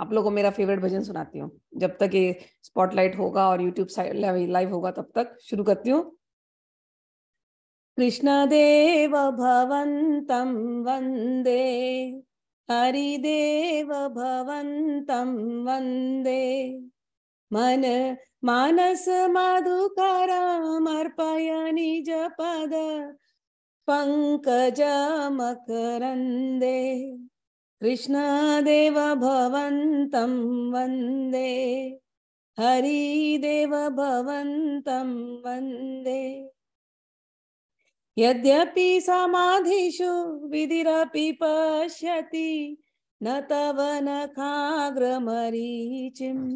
आप लोगों को मेरा फेवरेट भजन सुनाती हूँ जब तक ये स्पॉटलाइट होगा और यूट्यूब लाइव होगा तब तक शुरू करती हूँ कृष्ण देव भवन्तं वंदे हरिदेव भवन्तं वंदे मन मानस पद पंकज मकरंदे कृष्णदेव भवन्तं वन्दे हरिदेव भवन्तं वन्दे यद्यपि समाधिषु विधिरपि पश्यति न तव नखाग्रमरीचिम्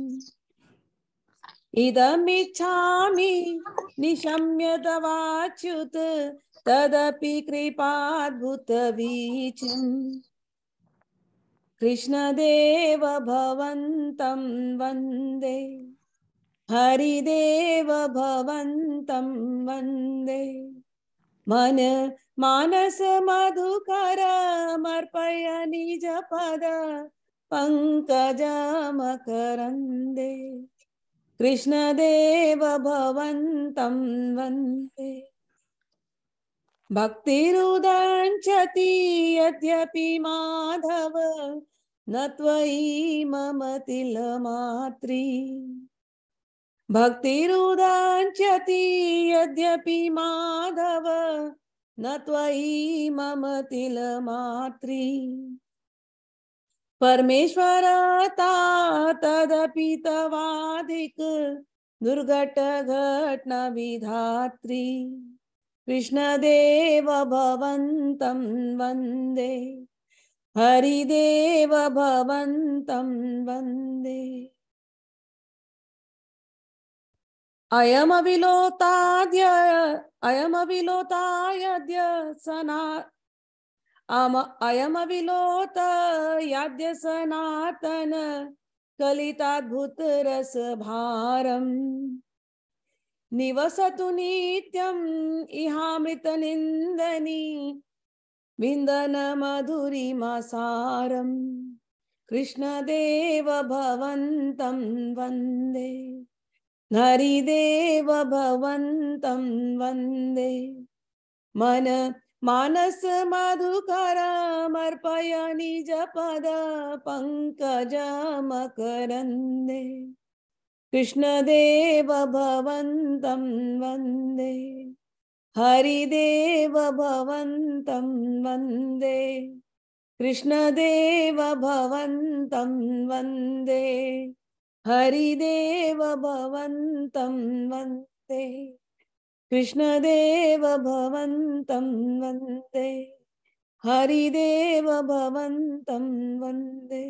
इदमिच्छामि निशम्य तवाच्युत तदपि कृपाद्भुतवीचिम् कृष्णदेव भवन्तं वन्दे हरिदेव भवन्तं वन्दे मन मानस मधुकरमर्पय निजपद पङ्कजमकरन्दे कृष्णदेव भवन्तं वन्दे भक्तिरुदञ्चति यद्यपि माधव न त्वयि मम तिलमात्री भक्तिरुदञ्चति यद्यपि माधव न त्वयि मम तिलमात्री परमेश्वरता तदपि तवाधिक दुर्घटघटनविधात्री कृष्णदेव भवन्तं वन्दे हरिदेव भवन्तं वन्दे अयमविलोताद्य अयमविलोतायद्य सना अम अयमविलोत याद्य सनातन कलिताद्भुतरसभारम् निवसतु नित्यम् इहामृतनिन्दनी विन्दनमधुरिमसारम् कृष्णदेव भवन्तं वन्दे हरिदेव भवन्तं वंदे मन मानस मधुकरामर्पय निजपद पङ्कजमकरन्दे कृष्णदेव भवन्तं वन्दे हरिदेव भवन्तं वन्दे कृष्णदेव भवन्तं वन्दे हरिदेव भवन्तं वन्दे कृष्णदेव भवन्तं वन्दे हरिदेव भवन्तं वन्दे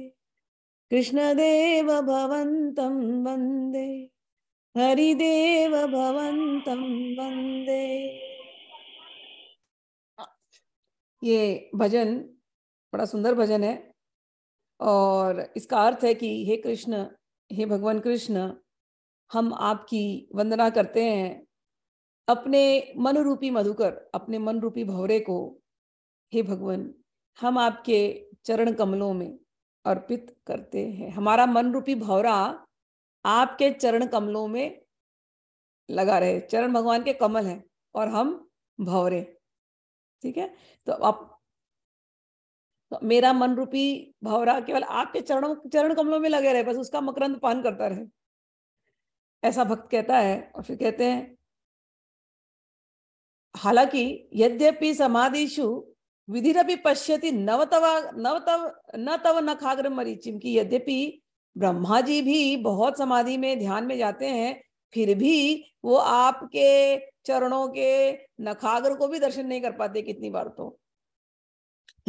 कृष्णदेव भवन्तं वन्दे हरिदेव भवन्तं वन्दे ये भजन बड़ा सुंदर भजन है और इसका अर्थ है कि हे कृष्ण हे भगवान कृष्ण हम आपकी वंदना करते हैं अपने मन रूपी मधुकर अपने मन रूपी भवरे को हे भगवान हम आपके चरण कमलों में अर्पित करते हैं हमारा मन रूपी भवरा आपके चरण कमलों में लगा रहे चरण भगवान के कमल है और हम भवरे ठीक है तो आप तो मेरा मन रूपी भवरा केवल आपके चरणों चरण कमलों में लगे रहे बस उसका मकरंद पान करता रहे ऐसा भक्त कहता है और फिर कहते हैं हालांकि यद्यपि समाधिशु विधिरपि पश्यति नवतवा नवतव न तव नखाग्र मरीचिम की यद्यपि ब्रह्मा जी भी बहुत समाधि में ध्यान में जाते हैं फिर भी वो आपके चरणों के नखाग्र को भी दर्शन नहीं कर पाते कितनी बार तो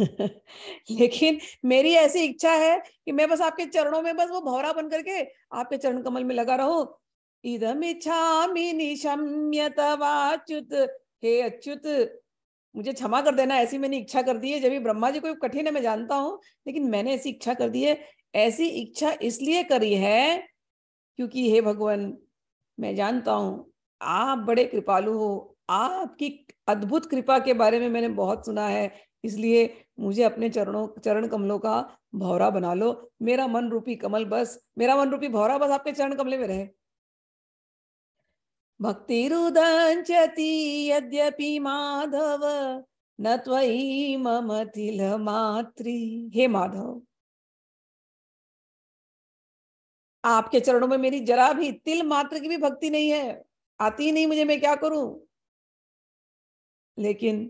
लेकिन मेरी ऐसी इच्छा है कि मैं बस आपके चरणों में बस वो भौरा बन करके आपके चरण कमल में लगा रहो इदम इच्छा निशम्यत वाच्युत हे अच्युत मुझे क्षमा कर देना ऐसी मैंने इच्छा कर दी है जब ब्रह्मा जी को कठिन है मैं जानता हूँ लेकिन मैंने ऐसी इच्छा कर दी है ऐसी इच्छा इसलिए करी है क्योंकि हे भगवान मैं जानता हूँ आप बड़े कृपालु हो आपकी अद्भुत कृपा के बारे में मैंने बहुत सुना है इसलिए मुझे अपने चरणों चरण कमलों का भौरा बना लो मेरा मन रूपी कमल बस मेरा मन रूपी भौरा बस आपके चरण कमले में रहे भक्तिरुदञ्चति यद्यपि माधव न त्वयि मम तिल मात्री हे माधव आपके चरणों में मेरी जरा भी तिल मात्र की भी भक्ति नहीं है आती नहीं मुझे मैं क्या करूं लेकिन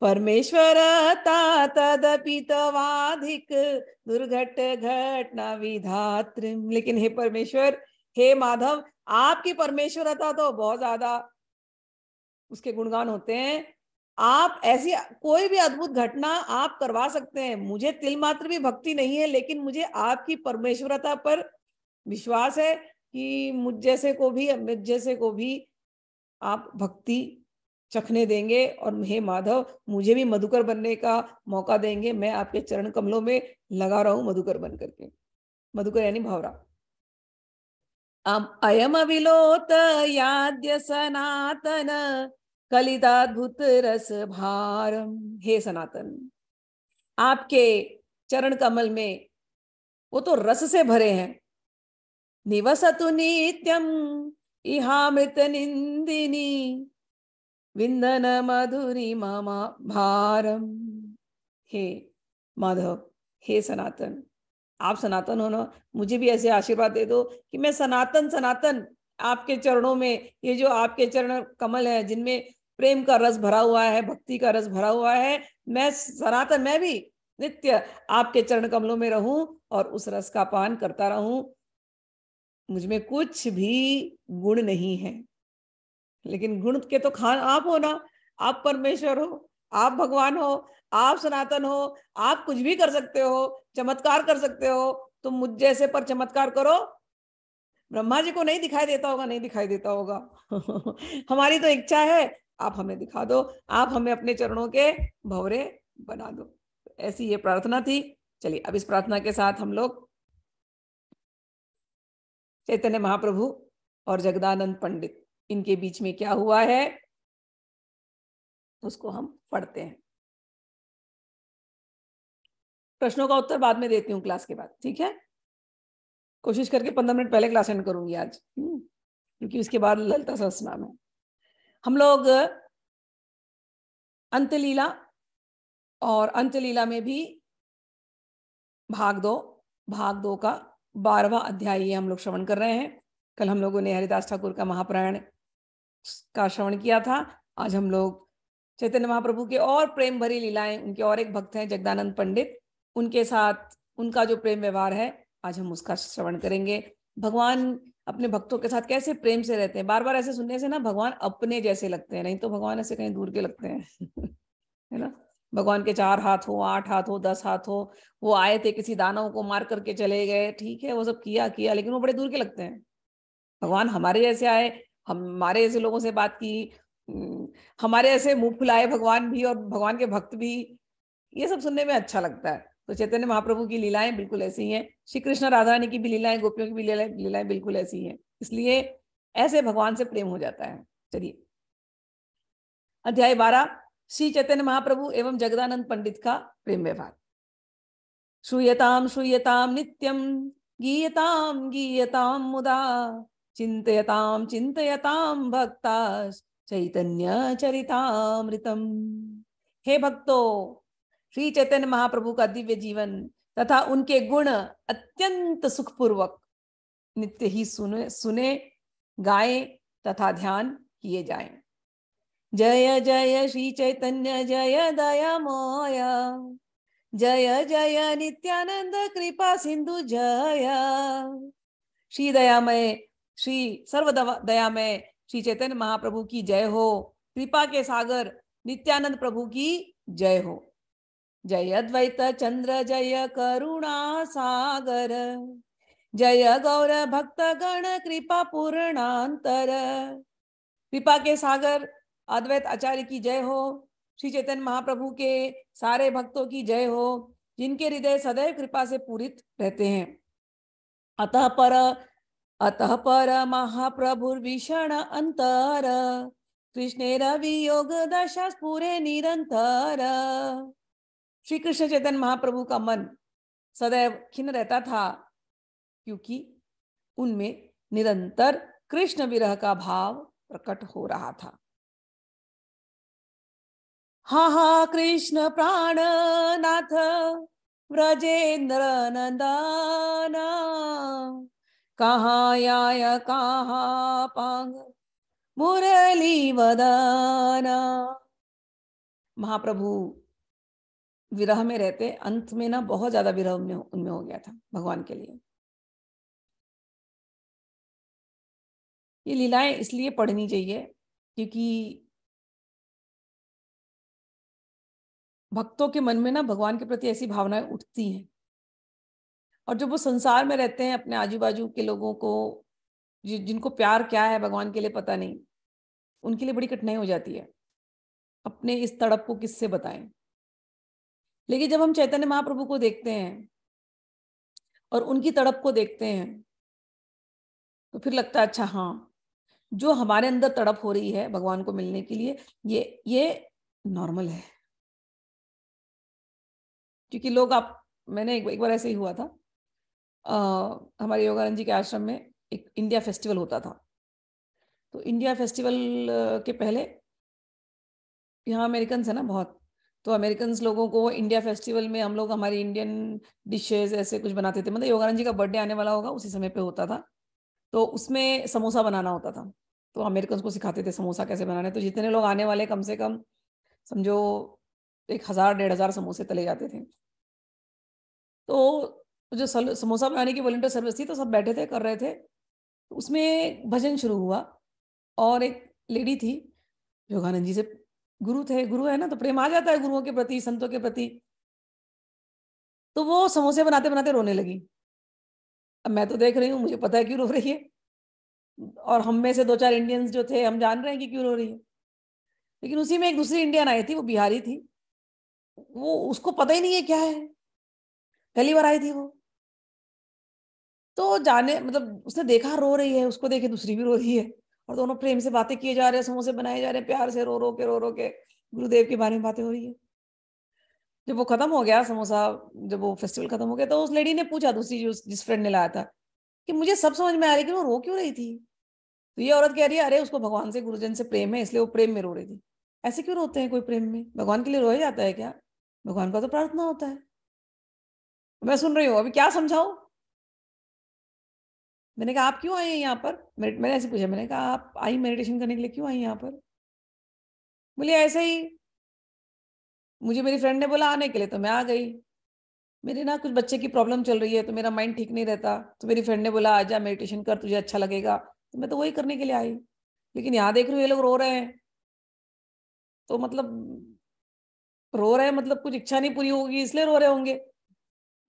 परमेश्वर ता दुर्घट घटना विधात्र लेकिन हे परमेश्वर हे माधव आपकी परमेश्वरता तो बहुत ज्यादा उसके गुणगान होते हैं आप ऐसी कोई भी अद्भुत घटना आप करवा सकते हैं मुझे तिल मात्र भी भक्ति नहीं है लेकिन मुझे आपकी परमेश्वरता पर विश्वास है कि मुझ जैसे को भी अमित जैसे को भी आप भक्ति चखने देंगे और हे माधव मुझे भी मधुकर बनने का मौका देंगे मैं आपके चरण कमलों में लगा रहा हूं मधुकर बन करके मधुकर यानी भावरा अयम विलोत याद्य सनातन कलिदाद्भुत रस भारम हे सनातन आपके चरण कमल में वो तो रस से भरे हैं निवसतु नित्यम इहामृत निंदिनी विंदन मधुरी मामा भारम हे माधव हे सनातन आप सनातन हो ना मुझे भी ऐसे आशीर्वाद दे दो कि मैं सनातन सनातन आपके चरणों में ये जो आपके चरण कमल है जिनमें प्रेम का रस भरा हुआ है भक्ति का रस भरा हुआ है मैं सनातन मैं भी नित्य आपके चरण कमलों में रहूं और उस रस का पान करता रहूं मुझ में कुछ भी गुण नहीं है लेकिन गुण के तो खान आप हो ना आप परमेश्वर हो आप भगवान हो आप सनातन हो आप कुछ भी कर सकते हो चमत्कार कर सकते हो तुम मुझ जैसे पर चमत्कार करो ब्रह्मा जी को नहीं दिखाई देता होगा नहीं दिखाई देता होगा हमारी तो इच्छा है आप हमें दिखा दो आप हमें अपने चरणों के भवरे बना दो ऐसी ये प्रार्थना थी चलिए अब इस प्रार्थना के साथ हम लोग चैतन्य महाप्रभु और जगदानंद पंडित इनके बीच में क्या हुआ है उसको हम पढ़ते हैं प्रश्नों का उत्तर बाद में देती हूँ क्लास के बाद ठीक है कोशिश करके पंद्रह मिनट पहले क्लास एंड करूंगी आज हम्म, क्योंकि उसके बाद ललता संस्नान है हम लोग अंतलीला और अंतलीला में भी भाग दो भाग दो का बारवा अध्याय ये हम लोग श्रवण कर रहे हैं कल हम लोगों ने हरिदास ठाकुर का महाप्रायण का श्रवण किया था आज हम लोग चैतन्य महाप्रभु के और प्रेम भरी लीलाएं उनके और एक भक्त हैं जगदानंद पंडित उनके साथ उनका जो प्रेम व्यवहार है आज हम उसका श्रवण करेंगे भगवान अपने भक्तों के साथ कैसे प्रेम से रहते हैं बार बार ऐसे सुनने से ना भगवान अपने जैसे लगते हैं नहीं तो भगवान ऐसे कहीं दूर के लगते हैं है ना भगवान के चार हाथ हो आठ हाथ हो दस हाथ हो वो आए थे किसी दानव को मार करके चले गए ठीक है वो सब किया किया लेकिन वो बड़े दूर के लगते हैं भगवान हमारे जैसे आए हमारे जैसे लोगों से बात की हम्म, हमारे ऐसे मुंह फुलाए भगवान भी और भगवान के भक्त भी ये सब सुनने में अच्छा लगता है तो चैतन्य महाप्रभु की लीलाएं बिल्कुल ऐसी ही हैं श्री कृष्ण राधा रानी की भी लीलाएं गोपियों की भी लीलाएं बिल्कुल ऐसी हैं इसलिए ऐसे भगवान से प्रेम हो जाता है चलिए अध्याय बारह श्री चैतन्य महाप्रभु एवं जगदानंद पंडित का प्रेम व्यवहार श्रूयताम श्रूयताम नित्यम गीयताम गीयताम मुदा चिंतताम चिंतताम भक्ता चैतन्य चरितामृतम हे भक्तो श्री चैतन्य महाप्रभु का दिव्य जीवन तथा उनके गुण अत्यंत सुखपूर्वक नित्य ही सुने सुने गाए तथा ध्यान किए जाए जय जय श्री चैतन्य जय दया मोया जय जय नित्यानंद कृपा सिंधु जय श्री दयामय श्री सर्व दयामय श्री चैतन्य महाप्रभु की जय हो कृपा के सागर नित्यानंद प्रभु की जय हो जय अद्वैत चंद्र जय करुणा सागर जय गौर भक्त गण कृपा पूर्णांतर कृपा के सागर अद्वैत आचार्य की जय हो श्री चैतन्य महाप्रभु के सारे भक्तों की जय हो जिनके हृदय सदैव कृपा से पूरित रहते हैं अतः पर अतः पर महाप्रभु विषण अंतर कृष्ण रवि योग दशा पूरे निरंतर श्री कृष्ण चैतन्य महाप्रभु का मन सदैव खिन्न रहता था क्योंकि उनमें निरंतर कृष्ण विरह का भाव प्रकट हो रहा था हा हा कृष्ण प्राण नाथ व्रजेन्द्र नंदन कहा आय कहा पांग मुरली वदाना महाप्रभु विरह में रहते अंत में ना बहुत ज्यादा विरह उनमें उनमें हो गया था भगवान के लिए ये लीलाएं इसलिए पढ़नी चाहिए क्योंकि भक्तों के मन में ना भगवान के प्रति ऐसी भावनाएं उठती हैं और जब वो संसार में रहते हैं अपने आजू बाजू के लोगों को जिनको प्यार क्या है भगवान के लिए पता नहीं उनके लिए बड़ी कठिनाई हो जाती है अपने इस तड़प को किससे बताएं लेकिन जब हम चैतन्य महाप्रभु को देखते हैं और उनकी तड़प को देखते हैं तो फिर लगता है अच्छा हाँ जो हमारे अंदर तड़प हो रही है भगवान को मिलने के लिए ये ये नॉर्मल है क्योंकि लोग आप मैंने एक, एक बार ऐसे ही हुआ था आ, हमारे योगानंद जी के आश्रम में एक इंडिया फेस्टिवल होता था तो इंडिया फेस्टिवल के पहले यहाँ अमेरिकन है ना बहुत तो अमेरिकन लोगों को इंडिया फेस्टिवल में हम लोग हमारी इंडियन डिशेज ऐसे कुछ बनाते थे मतलब योगानंद जी का बर्थडे आने वाला होगा उसी समय पे होता था तो उसमें समोसा बनाना होता था तो अमेरिकन को सिखाते थे समोसा कैसे बनाना तो जितने लोग आने वाले कम से कम समझो एक हज़ार डेढ़ हज़ार समोसे तले जाते थे तो जो समोसा बनाने की वॉल्टियर सर्विस थी तो सब बैठे थे कर रहे थे उसमें भजन शुरू हुआ और एक लेडी थी योगानंद जी से गुरु थे गुरु है ना तो प्रेम आ जाता है गुरुओं के प्रति संतों के प्रति तो वो समोसे बनाते बनाते रोने लगी अब मैं तो देख रही हूँ मुझे पता है क्यों रो रही है और हम में से दो चार इंडियंस जो थे हम जान रहे हैं कि क्यों रो रही है लेकिन उसी में एक दूसरी इंडियन आई थी वो बिहारी थी वो उसको पता ही नहीं है क्या है पहली बार आई थी वो तो जाने मतलब उसने देखा रो रही है उसको देखे दूसरी भी रो रही है और दोनों प्रेम से बातें किए जा रहे हैं समोसे बनाए जा रहे हैं प्यार से रो रो के रो रो के गुरुदेव के बारे में बातें हो रही है जब वो खत्म हो गया समोसा जब वो फेस्टिवल खत्म हो गया तो उस लेडी ने पूछा दूसरी जो जिस फ्रेंड ने लाया था कि मुझे सब समझ में आ रही कि वो रो क्यों रही थी तो ये औरत कह रही है अरे उसको भगवान से गुरुजन से प्रेम है इसलिए वो प्रेम में रो रही थी ऐसे क्यों रोते हैं कोई प्रेम में भगवान के लिए रोया जाता है क्या भगवान का तो प्रार्थना होता है मैं सुन रही हूँ अभी क्या समझाऊं मैंने कहा आप क्यों आए हैं यहाँ पर मैंने ऐसे पूछा मैंने कहा आप आई मेडिटेशन करने के लिए क्यों आई यहाँ पर बोले ऐसे ही मुझे मेरी फ्रेंड ने बोला आने के लिए तो मैं आ गई मेरे ना कुछ बच्चे की प्रॉब्लम चल रही है तो मेरा माइंड ठीक नहीं रहता तो मेरी फ्रेंड ने बोला आजा मेडिटेशन कर तुझे अच्छा लगेगा तो मैं तो वही करने के लिए आई लेकिन यहाँ देख रही हूँ ये लोग रो रहे हैं तो मतलब रो रहे हैं मतलब कुछ इच्छा नहीं पूरी होगी इसलिए रो रहे होंगे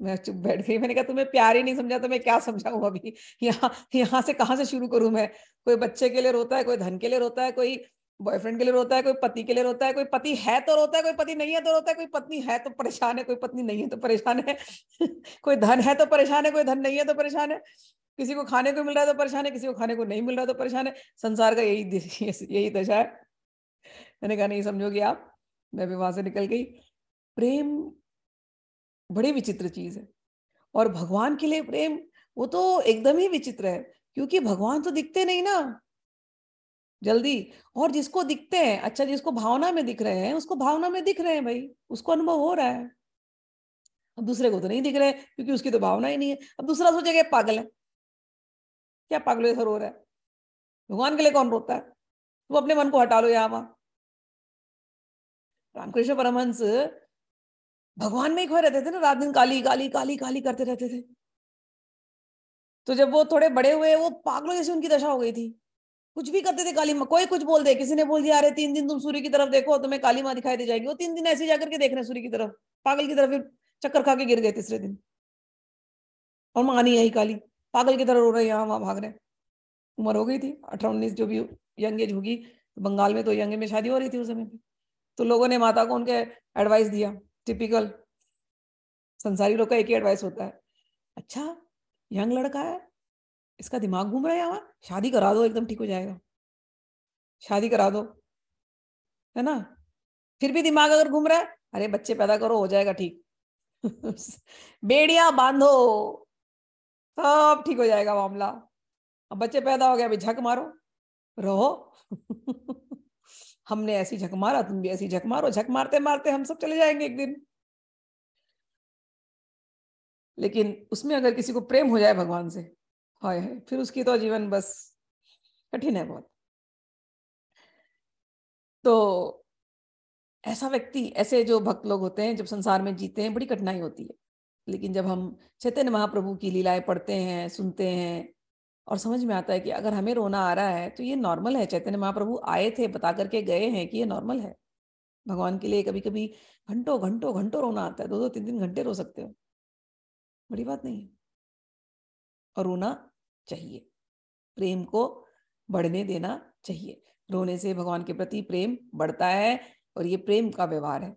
मैं चुप बैठ गई मैंने कहा तुम्हें प्यार ही नहीं समझा तो मैं क्या समझाऊ अभी यहाँ यहाँ से कहाँ से शुरू करूं मैं कोई बच्चे के लिए रोता है कोई धन के लिए रोता है कोई बॉयफ्रेंड के लिए रोता है कोई पति के लिए रोता है कोई पति है तो रोता है कोई पति नहीं है तो रोता है कोई पत्नी है तो परेशान है कोई पत्नी नहीं है तो परेशान है कोई धन है तो परेशान है कोई धन नहीं है तो परेशान है किसी को खाने को मिल रहा है तो परेशान है किसी को खाने को नहीं मिल रहा है तो परेशान है संसार का यही यही दशा है मैंने कहा नहीं समझोगे आप मैं भी वहां से निकल गई प्रेम बड़ी विचित्र चीज है और भगवान के लिए प्रेम वो तो एकदम ही विचित्र है क्योंकि भगवान तो दिखते नहीं ना जल्दी और जिसको दिखते हैं अच्छा जिसको भावना में दिख रहे हैं उसको भावना में दिख रहे हैं भाई उसको अनुभव हो रहा है अब दूसरे को तो नहीं दिख रहे क्योंकि उसकी तो भावना ही नहीं है अब दूसरा सोचेगा पागल है क्या पागल सर हो रहा है भगवान के लिए कौन रोता है तुम अपने मन को हटा लो यहां वहां रामकृष्ण परमहंस भगवान में ही खोए रहते थे ना रात दिन काली काली काली काली करते रहते थे तो जब वो थोड़े बड़े हुए वो पागलों जैसी उनकी दशा हो गई थी कुछ भी करते थे काली माँ कोई कुछ बोल दे किसी ने बोल दिया अरे तीन दिन तुम सूर्य की तरफ देखो तो तुम्हें काली माँ दिखाई दे जाएगी वो तीन दिन ऐसे जाकर के देख रहे सूर्य की तरफ पागल की तरफ चक्कर खा के गिर गए तीसरे दिन और माँ नहीं आई काली पागल की तरह रो रहे यहाँ वहां भाग रहे उम्र हो गई थी अठारह उन्नीस जो भी यंग एज होगी बंगाल में तो यंग एज में शादी हो रही थी उस समय तो लोगों ने माता को उनके एडवाइस दिया टिपिकल संसारी लोग का एक ही एडवाइस होता है अच्छा यंग लड़का है इसका दिमाग घूम रहा है यहाँ शादी करा दो एकदम ठीक हो जाएगा शादी करा दो है ना फिर भी दिमाग अगर घूम रहा है अरे बच्चे पैदा करो हो जाएगा ठीक बेड़िया बांधो सब ठीक हो जाएगा मामला अब बच्चे पैदा हो गया अभी झक मारो रहो हमने ऐसी झक मारा तुम भी ऐसी झक मारो झक मारते मारते हम सब चले जाएंगे एक दिन लेकिन उसमें अगर किसी को प्रेम हो जाए भगवान से हाय हाय फिर उसकी तो जीवन बस कठिन है बहुत तो ऐसा व्यक्ति ऐसे जो भक्त लोग होते हैं जब संसार में जीते हैं बड़ी कठिनाई होती है लेकिन जब हम चैतन्य महाप्रभु की लीलाएं पढ़ते हैं सुनते हैं और समझ में आता है कि अगर हमें रोना आ रहा है तो ये नॉर्मल है चैतन्य महाप्रभु आए थे बता करके गए हैं कि ये नॉर्मल है भगवान के लिए कभी कभी घंटों घंटों घंटों रोना आता है दो दो तीन तीन घंटे रो सकते हो बड़ी बात नहीं है और रोना चाहिए प्रेम को बढ़ने देना चाहिए रोने से भगवान के प्रति प्रेम बढ़ता है और ये प्रेम का व्यवहार है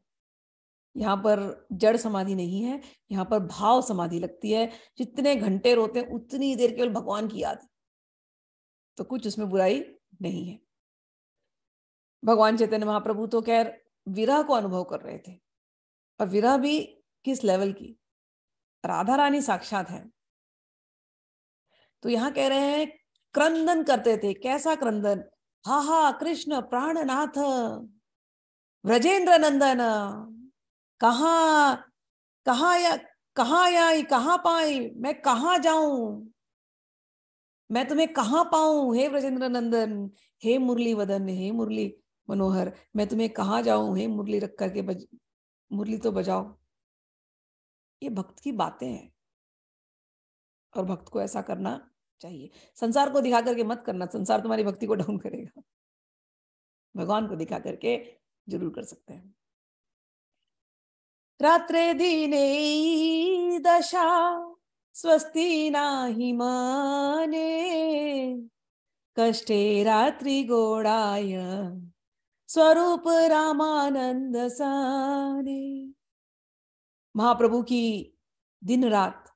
यहाँ पर जड़ समाधि नहीं है यहाँ पर भाव समाधि लगती है जितने घंटे रोते हैं उतनी देर केवल भगवान की याद तो कुछ उसमें बुराई नहीं है भगवान चैतन्य महाप्रभु तो खैर विरह को अनुभव कर रहे थे और विरह भी किस लेवल की राधा रानी साक्षात है तो यहाँ कह रहे हैं क्रंदन करते थे कैसा क्रंदन हा हा कृष्ण प्राणनाथ व्रजेंद्र नंदन कहाँ कहाँ या कहाँ आई कहाँ पाई मैं कहाँ जाऊं मैं तुम्हें कहाँ पाऊं हे ब्रजेंद्र नंदन हे मुरली वदन हे मुरली मनोहर मैं तुम्हें कहाँ जाऊं हे मुरली रख करके बज मुरली तो बजाओ ये भक्त की बातें हैं और भक्त को ऐसा करना चाहिए संसार को दिखा करके मत करना संसार तुम्हारी भक्ति को डाउन करेगा भगवान को दिखा करके जरूर कर सकते हैं रात्रे दिने दशा स्वस्ति नाही माने कष्टे रात्री गोडाय स्वरूप रामानंद साने महाप्रभु की दिन रात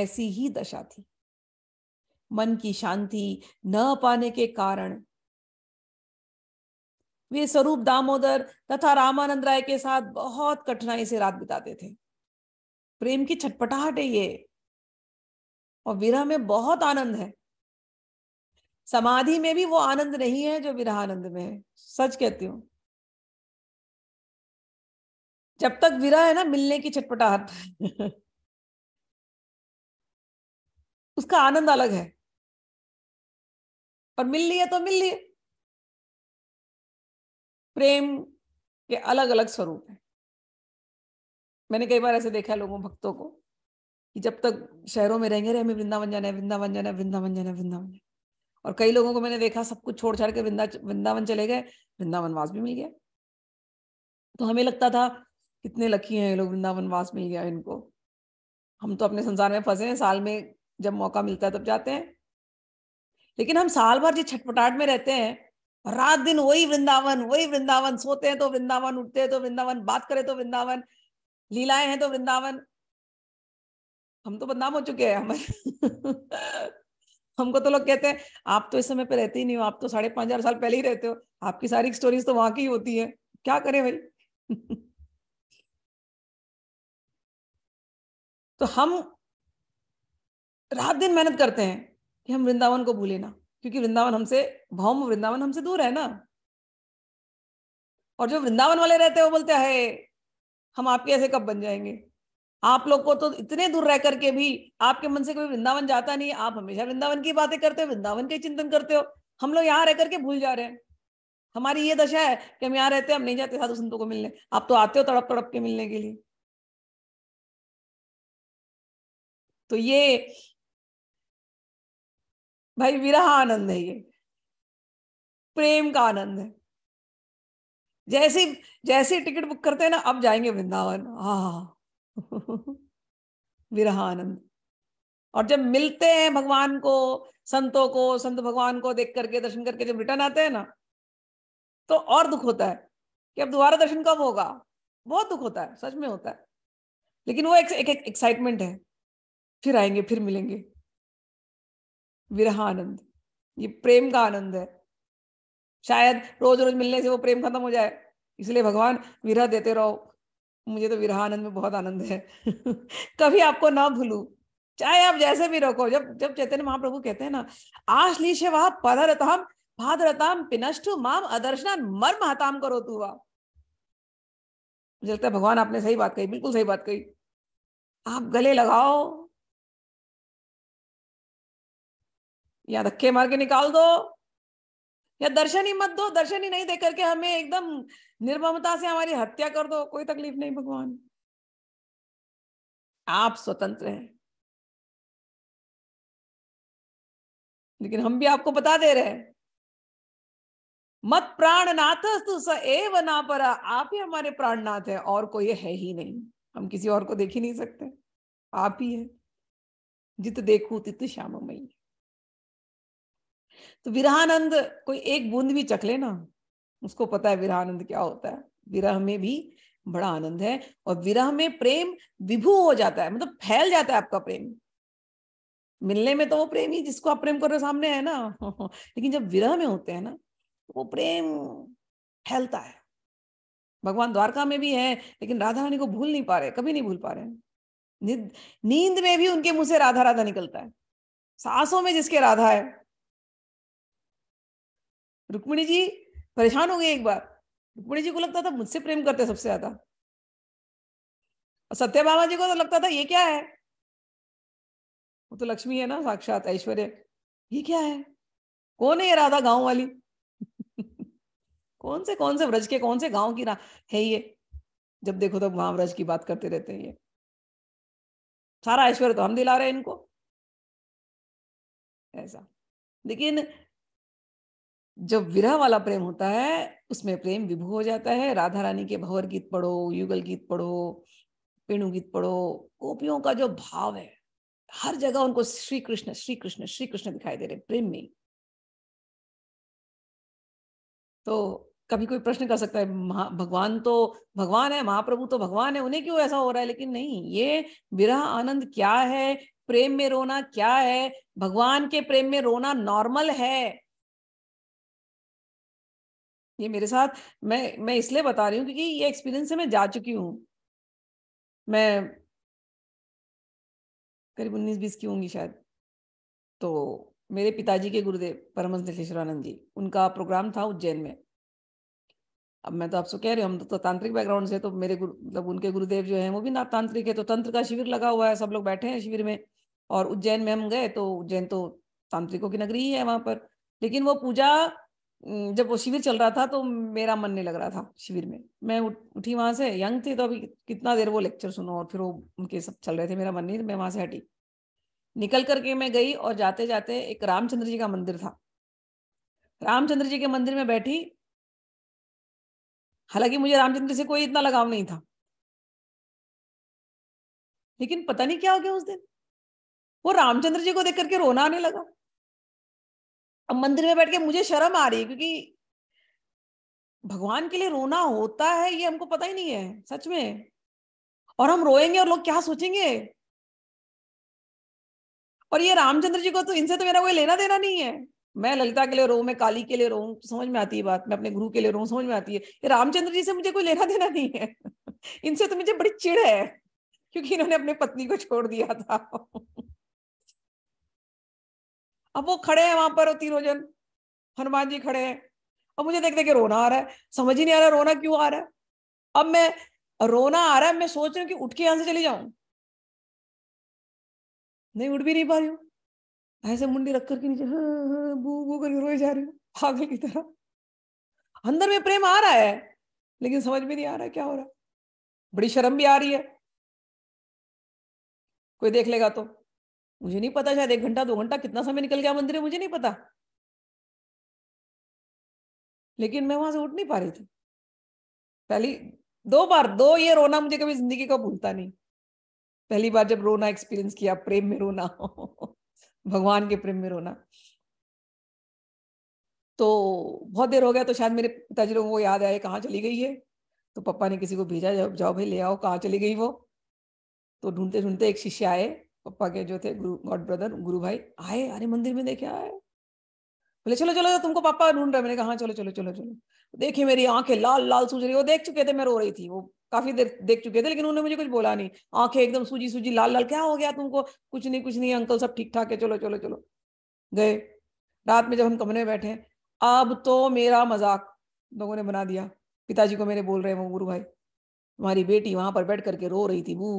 ऐसी ही दशा थी मन की शांति न पाने के कारण वे स्वरूप दामोदर तथा रामानंद राय के साथ बहुत कठिनाई से रात बिताते थे प्रेम की छटपटाहट है ये और विरह में बहुत आनंद है समाधि में भी वो आनंद नहीं है जो विरह आनंद में है सच कहती हूँ जब तक विरह है ना मिलने की छटपटाहट उसका आनंद अलग है और मिल लिए तो मिल लिए प्रेम के अलग अलग स्वरूप हैं मैंने कई बार ऐसे देखा लोगों भक्तों को कि जब तक शहरों में रहेंगे रहे हमें वृंदावन जाना है वृंदावन जाना है वृंदावन जाना है वृंदावन जाना और कई लोगों को मैंने देखा सब कुछ छोड़ छाड़ के वृंदा वृंदावन चले गए वृंदावन वास भी मिल गया तो हमें लगता था कितने लकी हैं ये लोग वृंदावन वास मिल गया इनको हम तो अपने संसार में फंसे हैं साल में जब मौका मिलता है तब जाते हैं लेकिन हम साल भर जिस छटपटाट में रहते हैं रात दिन वही वृंदावन वही वृंदावन सोते हैं तो वृंदावन उठते हैं तो वृंदावन बात करे तो वृंदावन लीलाएं हैं तो वृंदावन हम तो बदनाम हो चुके हैं हमारे हमको तो लोग कहते हैं आप तो इस समय पे रहते ही नहीं हो आप तो साढ़े पांच हजार साल पहले ही रहते हो आपकी सारी स्टोरीज तो वहां की होती है क्या करें भाई तो हम रात दिन मेहनत करते हैं कि हम वृंदावन को भूले ना क्योंकि वृंदावन हमसे भौम वृंदावन हमसे दूर है ना और जो वृंदावन वाले रहते हैं वो बोलते हैं हम आपके ऐसे कब बन जाएंगे आप लोग को तो इतने दूर रह करके भी आपके मन से कोई वृंदावन जाता नहीं आप हमेशा वृंदावन की बातें करते हो वृंदावन के चिंतन करते हो हम लोग यहाँ रह करके भूल जा रहे हैं हमारी ये दशा है कि हम यहाँ रहते हैं हम नहीं जाते साधु संतों को मिलने आप तो आते हो तड़प तड़प के मिलने के लिए तो ये भाई विरह हाँ आनंद है ये प्रेम का आनंद है जैसे जैसे टिकट बुक करते हैं ना अब जाएंगे वृंदावन हा विरह हाँ, हाँ। आनंद और जब मिलते हैं भगवान को संतों को संत भगवान को देख करके दर्शन करके जब रिटर्न आते हैं ना तो और दुख होता है कि अब दोबारा दर्शन कब होगा बहुत दुख होता है सच में होता है लेकिन वो एक, एक, एक एक्साइटमेंट है फिर आएंगे फिर मिलेंगे विरहानंद ये प्रेम का आनंद है शायद रोज रोज मिलने से वो प्रेम खत्म हो जाए इसलिए भगवान विरह देते रहो मुझे तो विरहानंद में बहुत आनंद है कभी आपको ना भूलू चाहे आप जैसे भी रखो जब जब चैतन्य महाप्रभु कहते हैं ना आश्लीष वह पदरताम भादरताम पिनष्टु माम अदर्शन मर्म हताम करो तू मुझे लगता है भगवान आपने सही बात कही बिल्कुल सही बात कही आप गले लगाओ या धक्के मार के निकाल दो या दर्शन ही मत दो दर्शन ही नहीं दे करके हमें एकदम निर्ममता से हमारी हत्या कर दो कोई तकलीफ नहीं भगवान आप स्वतंत्र हैं लेकिन हम भी आपको बता दे रहे हैं मत प्राण नाथस्तु स एव ना पर आप ही हमारे प्राण नाथ है और कोई है ही नहीं हम किसी और को देख ही नहीं सकते आप ही है जित देखू तित श्याममयी तो विरहानंद कोई एक बूंद भी चख लेना उसको पता है विरहानंद क्या होता है विरह में भी बड़ा आनंद है और विरह में प्रेम विभू हो जाता है मतलब फैल जाता है आपका प्रेम मिलने में तो वो प्रेम ही जिसको आप प्रेम कर रहे सामने है ना लेकिन जब विरह में होते हैं ना तो वो प्रेम फैलता है भगवान द्वारका में भी है लेकिन राधा रानी को भूल नहीं पा रहे कभी नहीं भूल पा रहे नींद में भी उनके मुंह से राधा राधा निकलता है सासों में जिसके राधा है रुक्मिणी जी परेशान हो गए एक बार रुक्मिणी जी को लगता था मुझसे प्रेम करते सबसे ज्यादा सत्य बाबा जी को तो लगता था ये क्या है वो तो लक्ष्मी है ना साक्षात ऐश्वर्य ये क्या है कौन है ये राधा गांव वाली कौन से कौन से व्रज के कौन से गांव की ना है ये जब देखो तब तो वहां व्रज की बात करते रहते हैं ये सारा ऐश्वर्य तो हम दिला रहे हैं इनको ऐसा लेकिन जब विरह वाला प्रेम होता है उसमें प्रेम विभू हो जाता है राधा रानी के भवर गीत पढ़ो युगल गीत पढ़ो पेणु गीत पढ़ो गोपियों का जो भाव है हर जगह उनको श्री कृष्ण श्री कृष्ण श्री कृष्ण दिखाई दे रहे प्रेम में तो कभी कोई प्रश्न कर सकता है भगवान तो भगवान है महाप्रभु तो भगवान है उन्हें क्यों ऐसा हो रहा है लेकिन नहीं ये विरह आनंद क्या है प्रेम में रोना क्या है भगवान के प्रेम में रोना नॉर्मल है ये मेरे साथ मैं मैं इसलिए बता रही हूँ क्योंकि ये एक्सपीरियंस से मैं जा चुकी हूँ मैं करीब उन्नीस बीस की होंगी शायद तो मेरे पिताजी के गुरुदेव परमंस नीलेश्वरानंद जी उनका प्रोग्राम था उज्जैन में अब मैं तो आपसे कह रही हूँ हम तो तांत्रिक बैकग्राउंड से तो मेरे गुरु मतलब तो उनके गुरुदेव जो है वो भी ना तांत्रिक है तो तंत्र का शिविर लगा हुआ है सब लोग बैठे हैं शिविर में और उज्जैन में हम गए तो उज्जैन तो तांत्रिकों की नगरी ही है वहां पर लेकिन वो पूजा जब वो शिविर चल रहा था तो मेरा मन नहीं लग रहा था शिविर में मैं उठी वहां से यंग थी तो अभी कितना देर वो लेक्चर सुनो और फिर वो उनके सब चल रहे थे मेरा मन नहीं मैं वहां से हटी निकल करके मैं गई और जाते जाते एक रामचंद्र जी का मंदिर था रामचंद्र जी के मंदिर में बैठी हालांकि मुझे रामचंद्र से कोई इतना लगाव नहीं था लेकिन पता नहीं क्या हो गया उस दिन वो रामचंद्र जी को देख करके रोना आने लगा अब मंदिर में बैठ के मुझे शर्म आ रही है क्योंकि भगवान के लिए रोना होता है ये हमको पता ही नहीं है सच में और हम रोएंगे और लोग क्या सोचेंगे और ये रामचंद्र जी को तो इनसे तो मेरा कोई लेना देना नहीं है मैं ललिता के लिए रो मैं काली के लिए रो तो समझ में आती है बात मैं अपने गुरु के लिए रो समझ में आती है ये रामचंद्र जी से मुझे कोई लेना देना नहीं है इनसे तो मुझे बड़ी चिड़ है क्योंकि इन्होंने अपनी पत्नी को छोड़ दिया था अब वो खड़े हैं वहां पर तीनों जन हनुमान जी खड़े हैं अब मुझे देख देख के रोना आ रहा है समझ ही नहीं आ रहा रोना क्यों आ रहा है अब मैं रोना आ रहा है मैं सोच रही हूँ कि उठ के यहां से चली जाऊं नहीं उठ भी नहीं पा रही हूँ ऐसे मुंडी रख करके नीचे बू हाँ, हाँ, बू करके रोए जा रही हूँ पागल की तरह अंदर में प्रेम आ रहा है लेकिन समझ में नहीं आ रहा है क्या हो रहा है बड़ी शर्म भी आ रही है कोई देख लेगा तो मुझे नहीं पता शायद एक घंटा दो घंटा कितना समय निकल गया मंदिर में मुझे नहीं पता लेकिन मैं वहां से उठ नहीं पा रही थी पहली दो बार दो ये रोना मुझे कभी जिंदगी का भूलता नहीं पहली बार जब रोना एक्सपीरियंस किया प्रेम में रोना भगवान के प्रेम में रोना तो बहुत देर हो गया तो शायद मेरे पिताजी लोगों को याद आया कहाँ चली गई है तो पापा ने किसी को भेजा जाओ भाई ले आओ कहाँ चली गई वो तो ढूंढते ढूंढते एक शिष्य आए पप्पा के जो थे गुरु गॉड ब्रदर गुरु भाई आए अरे मंदिर में देखे आए बोले चलो चलो तो तुमको पापा ढूंढ रहे मैंने कहा हाँ, चलो चलो चलो चलो देखिए मेरी आंखें लाल लाल सूझ रही वो देख चुके थे मैं रो रही थी वो काफी देर देख चुके थे लेकिन उन्होंने मुझे कुछ बोला नहीं आंखें एकदम सूजी सूजी लाल लाल क्या हो गया तुमको कुछ नहीं कुछ नहीं अंकल सब ठीक ठाक है चलो चलो चलो गए रात में जब हम कमरे में बैठे अब तो मेरा मजाक लोगों ने बना दिया पिताजी को मेरे बोल रहे हैं वो गुरु भाई हमारी बेटी वहां पर बैठ करके रो रही थी वो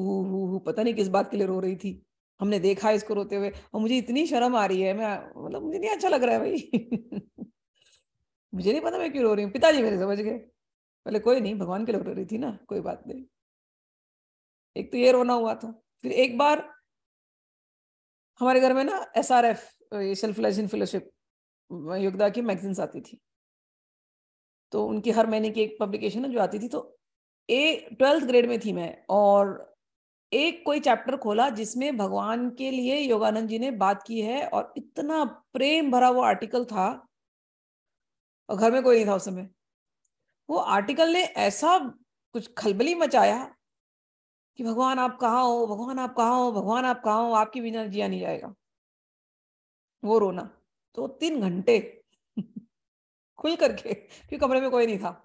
हु पता नहीं किस बात के लिए रो रही थी हमने देखा इसको रोते हुए और मुझे इतनी शर्म आ रही है मैं मतलब मुझे नहीं अच्छा लग रहा है भाई मुझे नहीं पता मैं क्यों रो रही हूँ पिताजी मेरे समझ गए पहले कोई नहीं भगवान के लिए रो रही थी ना कोई बात नहीं एक तो ये रोना हुआ था फिर एक बार हमारे घर में ना एस आर एफ ये सेल्फ लेजिन फेलोशिप योगदा की मैगजीन्स आती थी तो उनकी हर महीने की एक पब्लिकेशन जो आती थी तो ए ट्वेल्थ ग्रेड में थी मैं और एक कोई चैप्टर खोला जिसमें भगवान के लिए योगानंद जी ने बात की है और इतना प्रेम भरा वो आर्टिकल था और घर में कोई नहीं था उस समय वो आर्टिकल ने ऐसा कुछ खलबली मचाया कि भगवान आप कहा हो भगवान आप कहा हो भगवान आप कहा हो आपकी बिना जिया नहीं जाएगा वो रोना तो तीन घंटे खुल करके क्योंकि कमरे में कोई नहीं था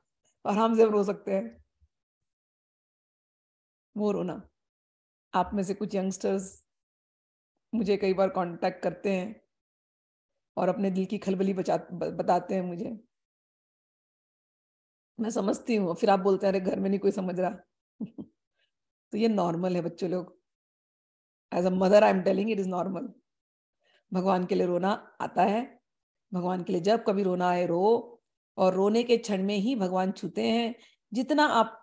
आराम से हम रो सकते हैं वो रोना आप में से कुछ यंगस्टर्स मुझे कई बार कांटेक्ट करते हैं और अपने दिल की खलबली बताते हैं मुझे मैं समझती हूँ फिर आप बोलते हैं अरे घर में नहीं कोई समझ रहा तो ये नॉर्मल है बच्चों लोग as a mother I am telling it is normal भगवान के लिए रोना आता है भगवान के लिए जब कभी रोना आए रो और रोने के क्षण में ही भगवान छूते हैं जितना आप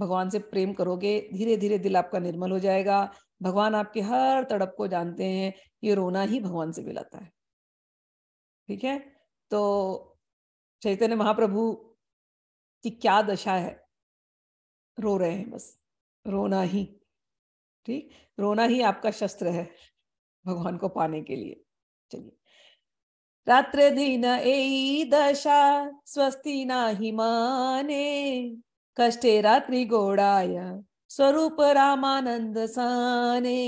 भगवान से प्रेम करोगे धीरे धीरे दिल आपका निर्मल हो जाएगा भगवान आपके हर तड़प को जानते हैं ये रोना ही भगवान से मिलाता है ठीक है तो चैतन्य महाप्रभु की क्या दशा है रो रहे हैं बस रोना ही ठीक रोना ही आपका शस्त्र है भगवान को पाने के लिए चलिए रात्र दिन ए दशा स्वस्ति ना ही माने कष्टे रात्री गोडाय स्वरूप रामानंद साने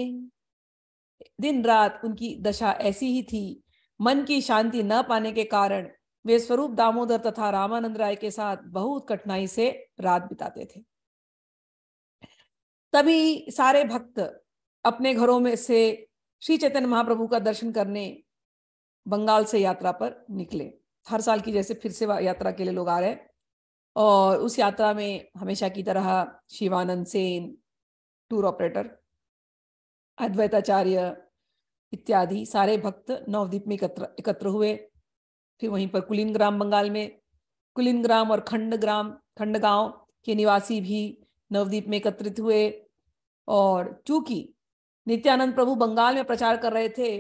दिन रात उनकी दशा ऐसी ही थी मन की शांति न पाने के कारण वे स्वरूप दामोदर तथा रामानंद राय के साथ बहुत कठिनाई से रात बिताते थे तभी सारे भक्त अपने घरों में से श्री चैतन्य महाप्रभु का दर्शन करने बंगाल से यात्रा पर निकले हर साल की जैसे फिर से यात्रा के लिए लोग आ रहे हैं और उस यात्रा में हमेशा की तरह शिवानंद सेन टूर ऑपरेटर अद्वैताचार्य इत्यादि सारे भक्त नवद्वीप में एकत्र एकत्र हुए फिर वहीं पर कुलीन ग्राम बंगाल में कुलीन ग्राम और खंड ग्राम खंड गांव के निवासी भी नवद्वीप में एकत्रित हुए और चूंकि नित्यानंद प्रभु बंगाल में प्रचार कर रहे थे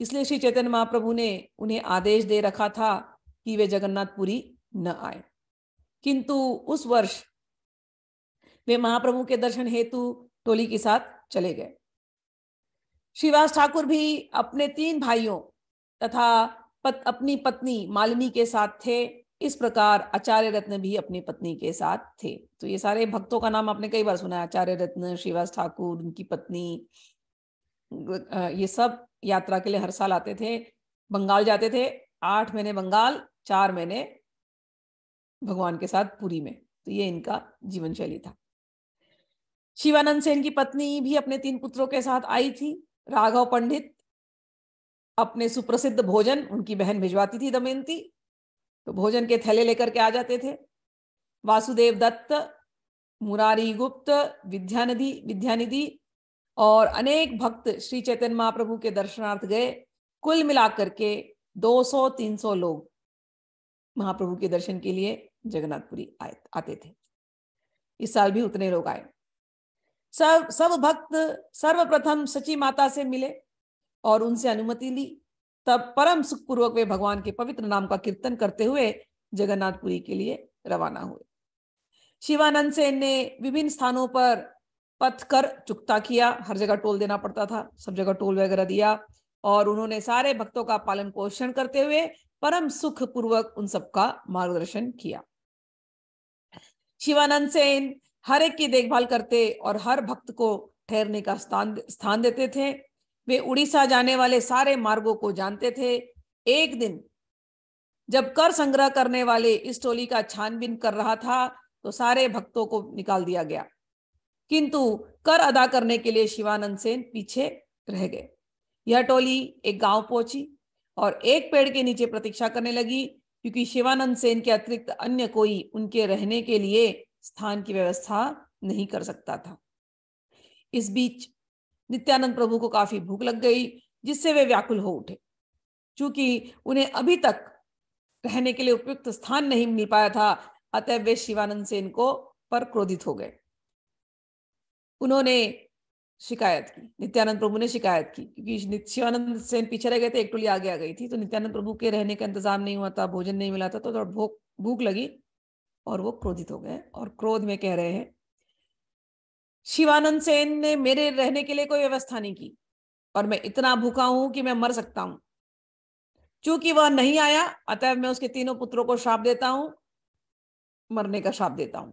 इसलिए श्री चैतन्य महाप्रभु ने उन्हें आदेश दे रखा था कि वे जगन्नाथपुरी न आए किंतु उस वर्ष वे महाप्रभु के दर्शन हेतु टोली के साथ चले गए श्रीवास ठाकुर भी अपने तीन भाइयों तथा पत, अपनी पत्नी मालिनी के साथ थे इस प्रकार आचार्य रत्न भी अपनी पत्नी के साथ थे तो ये सारे भक्तों का नाम आपने कई बार सुना है आचार्य रत्न श्रीवास ठाकुर उनकी पत्नी ये सब यात्रा के लिए हर साल आते थे बंगाल जाते थे आठ महीने बंगाल चार महीने भगवान के साथ पुरी में तो ये इनका जीवन शैली था शिवानंद सेन की पत्नी भी अपने तीन पुत्रों के साथ आई थी राघव पंडित अपने सुप्रसिद्ध भोजन उनकी बहन भिजवाती थी दमयंती तो भोजन के थैले लेकर के आ जाते थे वासुदेव दत्त मुरारी गुप्त विद्यानिधि विद्यानिधि और अनेक भक्त श्री चैतन्य महाप्रभु के दर्शनार्थ गए कुल मिलाकर के 200-300 लोग महाप्रभु के दर्शन के लिए जगन्नाथपुरी आए आते थे इस साल भी उतने लोग आए सब सब भक्त सर्वप्रथम सची माता से मिले और उनसे अनुमति ली तब परम सुखपूर्वक वे भगवान के पवित्र नाम का कीर्तन करते हुए जगन्नाथपुरी के लिए रवाना हुए शिवानंद सेन ने विभिन्न स्थानों पर पथ कर चुकता किया हर जगह टोल देना पड़ता था सब जगह टोल वगैरह दिया और उन्होंने सारे भक्तों का पालन पोषण करते हुए परम सुख पूर्वक उन सबका मार्गदर्शन किया शिवानंद सेन हर एक की देखभाल करते और हर भक्त को ठहरने का स्थान स्थान देते थे वे उड़ीसा जाने वाले सारे मार्गों को जानते थे एक दिन जब कर संग्रह करने वाले इस टोली का छानबीन कर रहा था तो सारे भक्तों को निकाल दिया गया किंतु कर अदा करने के लिए शिवानंद सेन पीछे रह गए यह टोली एक गांव पहुंची और एक पेड़ के नीचे प्रतीक्षा करने लगी क्योंकि शिवानंद सेन के अतिरिक्त अन्य कोई उनके रहने के लिए स्थान की व्यवस्था नहीं कर सकता था इस बीच नित्यानंद प्रभु को काफी भूख लग गई जिससे वे व्याकुल हो उठे चूंकि उन्हें अभी तक रहने के लिए उपयुक्त स्थान नहीं मिल पाया था अतः वे शिवानंद सेन को पर क्रोधित हो गए उन्होंने शिकायत की नित्यानंद प्रभु ने शिकायत की क्योंकि शिवानंद सेन पीछे रह गए थे एक टोली आगे आ गई थी तो नित्यानंद प्रभु के रहने का इंतजाम नहीं हुआ था भोजन नहीं मिला था तो थोड़ा भूख भूख लगी और वो क्रोधित हो गए और क्रोध में कह रहे हैं शिवानंद सेन ने मेरे रहने के लिए कोई व्यवस्था नहीं की और मैं इतना भूखा हूं कि मैं मर सकता हूं चूंकि वह नहीं आया अतः मैं उसके तीनों पुत्रों को श्राप देता हूं मरने का श्राप देता हूं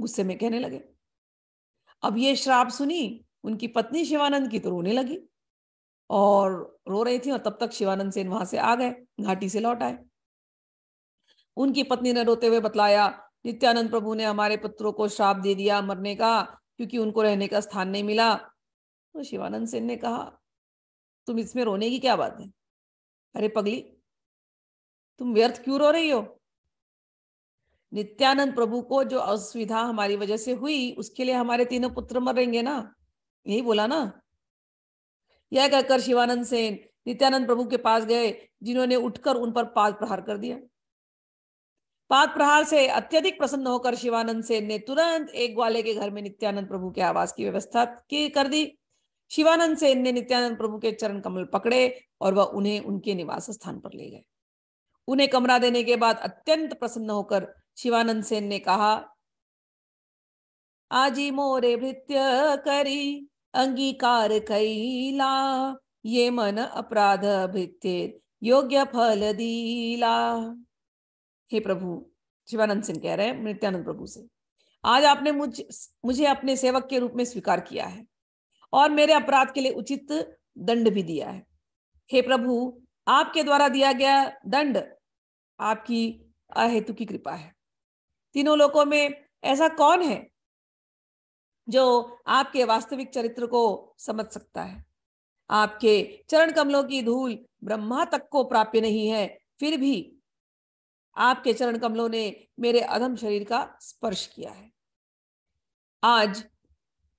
गुस्से में कहने लगे अब ये श्राप सुनी उनकी पत्नी शिवानंद की तो रोने लगी और रो रही थी और तब तक शिवानंद सेन वहां से आ गए घाटी से लौट आए उनकी पत्नी ने रोते हुए बतलाया नित्यानंद प्रभु ने हमारे पुत्रों को श्राप दे दिया मरने का क्योंकि उनको रहने का स्थान नहीं मिला तो शिवानंद सेन ने कहा तुम इसमें रोने की क्या बात है अरे पगली तुम व्यर्थ क्यों रो रही हो नित्यानंद प्रभु को जो असुविधा हमारी वजह से हुई उसके लिए हमारे तीनों पुत्र मरेंगे ना यही बोला ना यह कहकर शिवानंद सेन नित्यानंद प्रभु के पास गए जिन्होंने उठकर उन पर पाद प्रहार कर दिया पाद प्रहार से अत्यधिक प्रसन्न होकर शिवानंद सेन ने तुरंत एक ग्वाले के घर में नित्यानंद प्रभु के आवास की व्यवस्था की कर दी शिवानंद सेन ने नित्यानंद प्रभु के चरण कमल पकड़े और वह उन्हें उनके निवास स्थान पर ले गए उन्हें कमरा देने के बाद अत्यंत प्रसन्न होकर शिवानंद सेन ने कहा आजी मोरे भृत्य करी अंगीकार कैला ये मन अपराध भृत्य योग्य फल दीला हे प्रभु शिवानंद सिंह कह रहे हैं नित्यानंद प्रभु से आज आपने मुझ मुझे अपने सेवक के रूप में स्वीकार किया है और मेरे अपराध के लिए उचित दंड भी दिया है हे प्रभु आपके द्वारा दिया गया दंड आपकी अहेतु की कृपा है तीनों लोकों में ऐसा कौन है जो आपके वास्तविक चरित्र को समझ सकता है आपके चरण कमलों की धूल ब्रह्मा तक को प्राप्य नहीं है फिर भी आपके चरण कमलों ने मेरे अधम शरीर का स्पर्श किया है आज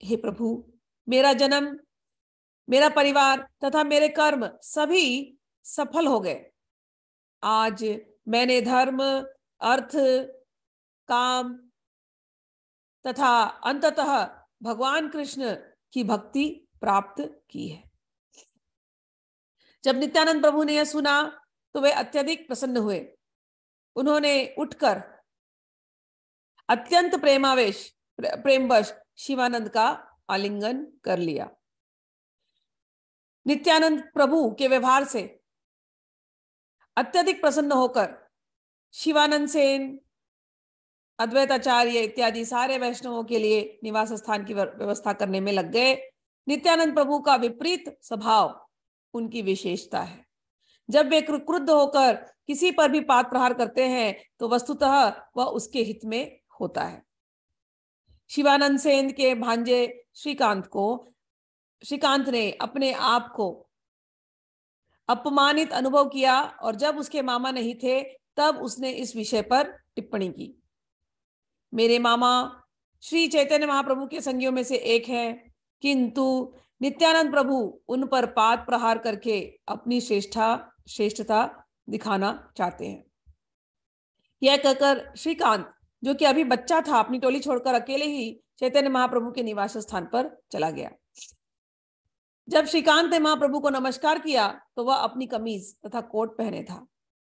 हे प्रभु मेरा जन्म मेरा परिवार तथा मेरे कर्म सभी सफल हो गए आज मैंने धर्म अर्थ काम तथा अंततः भगवान कृष्ण की भक्ति प्राप्त की है जब नित्यानंद प्रभु ने यह सुना तो वे अत्यधिक प्रसन्न हुए उन्होंने उठकर अत्यंत प्रेमावेश प्रेमवश शिवानंद का आलिंगन कर लिया नित्यानंद प्रभु के व्यवहार से अत्यधिक प्रसन्न होकर शिवानंद सेन अद्वैत आचार्य इत्यादि सारे वैष्णवों के लिए निवास स्थान की व्यवस्था करने में लग गए नित्यानंद प्रभु का विपरीत स्वभाव उनकी विशेषता है जब वे क्रुद्ध होकर किसी पर भी पात प्रहार करते हैं तो वस्तुतः वह उसके हित में होता है शिवानंद सेन के भांजे श्रीकांत को श्रीकांत ने अपने आप को अपमानित अनुभव किया और जब उसके मामा नहीं थे तब उसने इस विषय पर टिप्पणी की मेरे मामा श्री चैतन्य महाप्रभु के संगियों में से एक है किंतु नित्यानंद प्रभु उन पर पात प्रहार करके अपनी श्रेष्ठा श्रेष्ठता दिखाना चाहते हैं यह कहकर श्रीकांत जो कि अभी बच्चा था अपनी टोली छोड़कर अकेले ही चैतन्य महाप्रभु के निवास स्थान पर चला गया जब श्रीकांत ने महाप्रभु को नमस्कार किया तो वह अपनी कमीज तथा कोट पहने था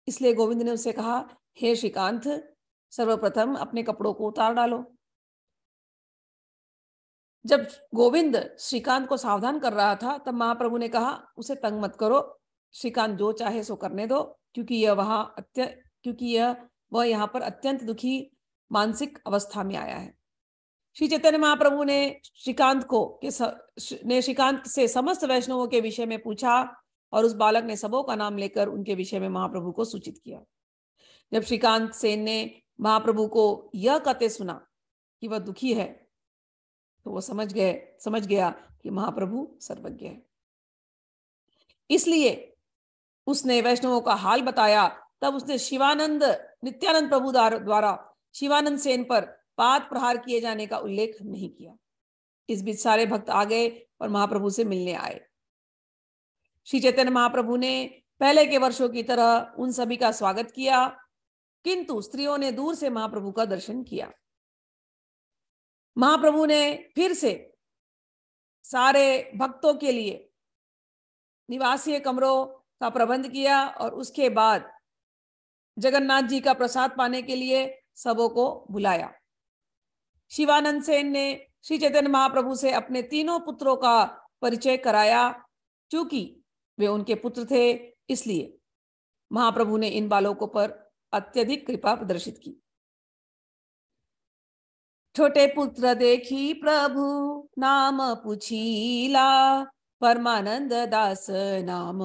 इसलिए गोविंद ने उसे कहा हे श्रीकांत सर्वप्रथम अपने कपड़ों को उतार डालो जब गोविंद श्रीकांत को सावधान कर रहा था तब महाप्रभु ने कहा उसे तंग मत करो श्रीकांत जो चाहे सो करने दो क्योंकि यह वहां अत्यंत क्योंकि यह वह यहाँ पर अत्यंत दुखी मानसिक अवस्था में आया है श्री चैतन्य महाप्रभु ने श्रीकांत को के स, ने श्रीकांत से समस्त वैष्णवों के विषय में पूछा और उस बालक ने सबों का नाम लेकर उनके विषय में महाप्रभु को सूचित किया जब श्रीकांत सेन ने महाप्रभु को यह कहते सुना कि वह दुखी है तो वो समझ गए समझ गया कि महाप्रभु सर्वज्ञ है इसलिए उसने वैष्णवों का हाल बताया तब उसने शिवानंद नित्यानंद प्रभु द्वारा शिवानंद सेन पर पात प्रहार किए जाने का उल्लेख नहीं किया इस बीच सारे भक्त आ गए और महाप्रभु से मिलने आए श्री चैतन्य महाप्रभु ने पहले के वर्षों की तरह उन सभी का स्वागत किया किंतु स्त्रियों ने दूर से महाप्रभु का दर्शन किया महाप्रभु ने फिर से सारे भक्तों के लिए निवासीय कमरों का प्रबंध किया और उसके बाद जगन्नाथ जी का प्रसाद पाने के लिए सबों को बुलाया शिवानंद सेन ने श्री चैतन्य महाप्रभु से अपने तीनों पुत्रों का परिचय कराया क्योंकि वे उनके पुत्र थे इसलिए महाप्रभु ने इन बालकों पर अत्यधिक कृपा प्रदर्शित की छोटे पुत्र देखी प्रभु नाम पूछीला परमानंद दास नाम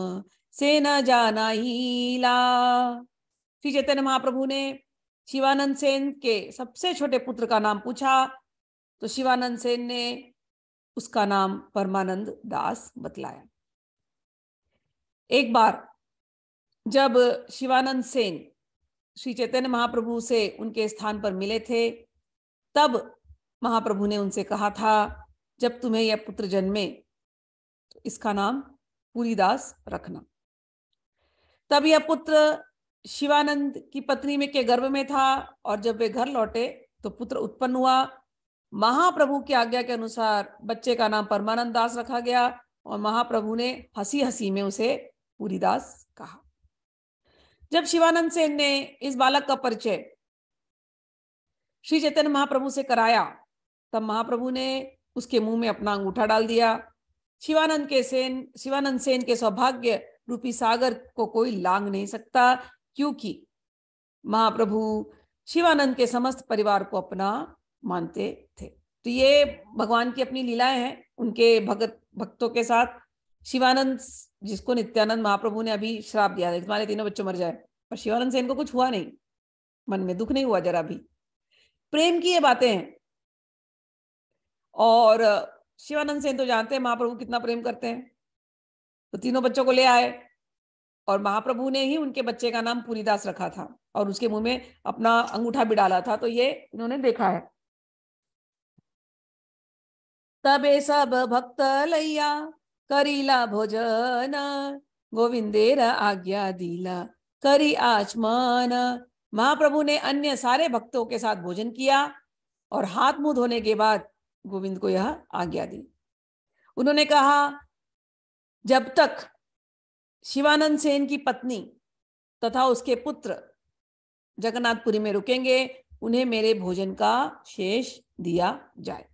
से न जानाईला श्री चैतन्य महाप्रभु ने शिवानंद सेन के सबसे छोटे पुत्र का नाम पूछा तो शिवानंद सेन ने उसका नाम परमानंद दास बतलाया एक बार जब शिवानंद सेन श्री चैतन्य महाप्रभु से उनके स्थान पर मिले थे तब महाप्रभु ने उनसे कहा था जब तुम्हें यह पुत्र जन्मे तो इसका नाम पूरीदास रखना तब यह पुत्र शिवानंद की पत्नी में के गर्भ में था और जब वे घर लौटे तो पुत्र उत्पन्न हुआ महाप्रभु की आज्ञा के अनुसार बच्चे का नाम परमानंद दास रखा गया और महाप्रभु ने हंसी हंसी में उसे पूरीदास कहा जब शिवानंद सेन ने इस बालक का परिचय श्री चैतन्य महाप्रभु से कराया तब महाप्रभु ने उसके मुंह में अपना अंगूठा डाल दिया शिवानंद के सेन शिवानंद सेन के सौभाग्य रूपी सागर को कोई लांग नहीं सकता क्योंकि महाप्रभु शिवानंद के समस्त परिवार को अपना मानते थे तो ये भगवान की अपनी लीलाएं हैं उनके भगत भक्तों के साथ शिवानंद जिसको नित्यानंद महाप्रभु ने अभी श्राप दिया था तुम्हारे तीनों बच्चों मर जाए पर शिवानंद सेन को कुछ हुआ नहीं मन में दुख नहीं हुआ जरा भी प्रेम की ये बातें हैं और शिवानंद सेन तो जानते हैं महाप्रभु कितना प्रेम करते हैं तो तीनों बच्चों को ले आए और महाप्रभु ने ही उनके बच्चे का नाम पुरीदास रखा था और उसके मुंह में अपना अंगूठा भी डाला था तो ये इन्होंने देखा है तबे सब भक्त लैया करीला भोजन गोविंदेरा आज्ञा दीला करी आचमन महाप्रभु ने अन्य सारे भक्तों के साथ भोजन किया और हाथ मुंह धोने के बाद गोविंद को यह आज्ञा दी उन्होंने कहा जब तक शिवानंद सेन की पत्नी तथा उसके पुत्र जगन्नाथपुरी में रुकेंगे उन्हें मेरे भोजन का शेष दिया जाए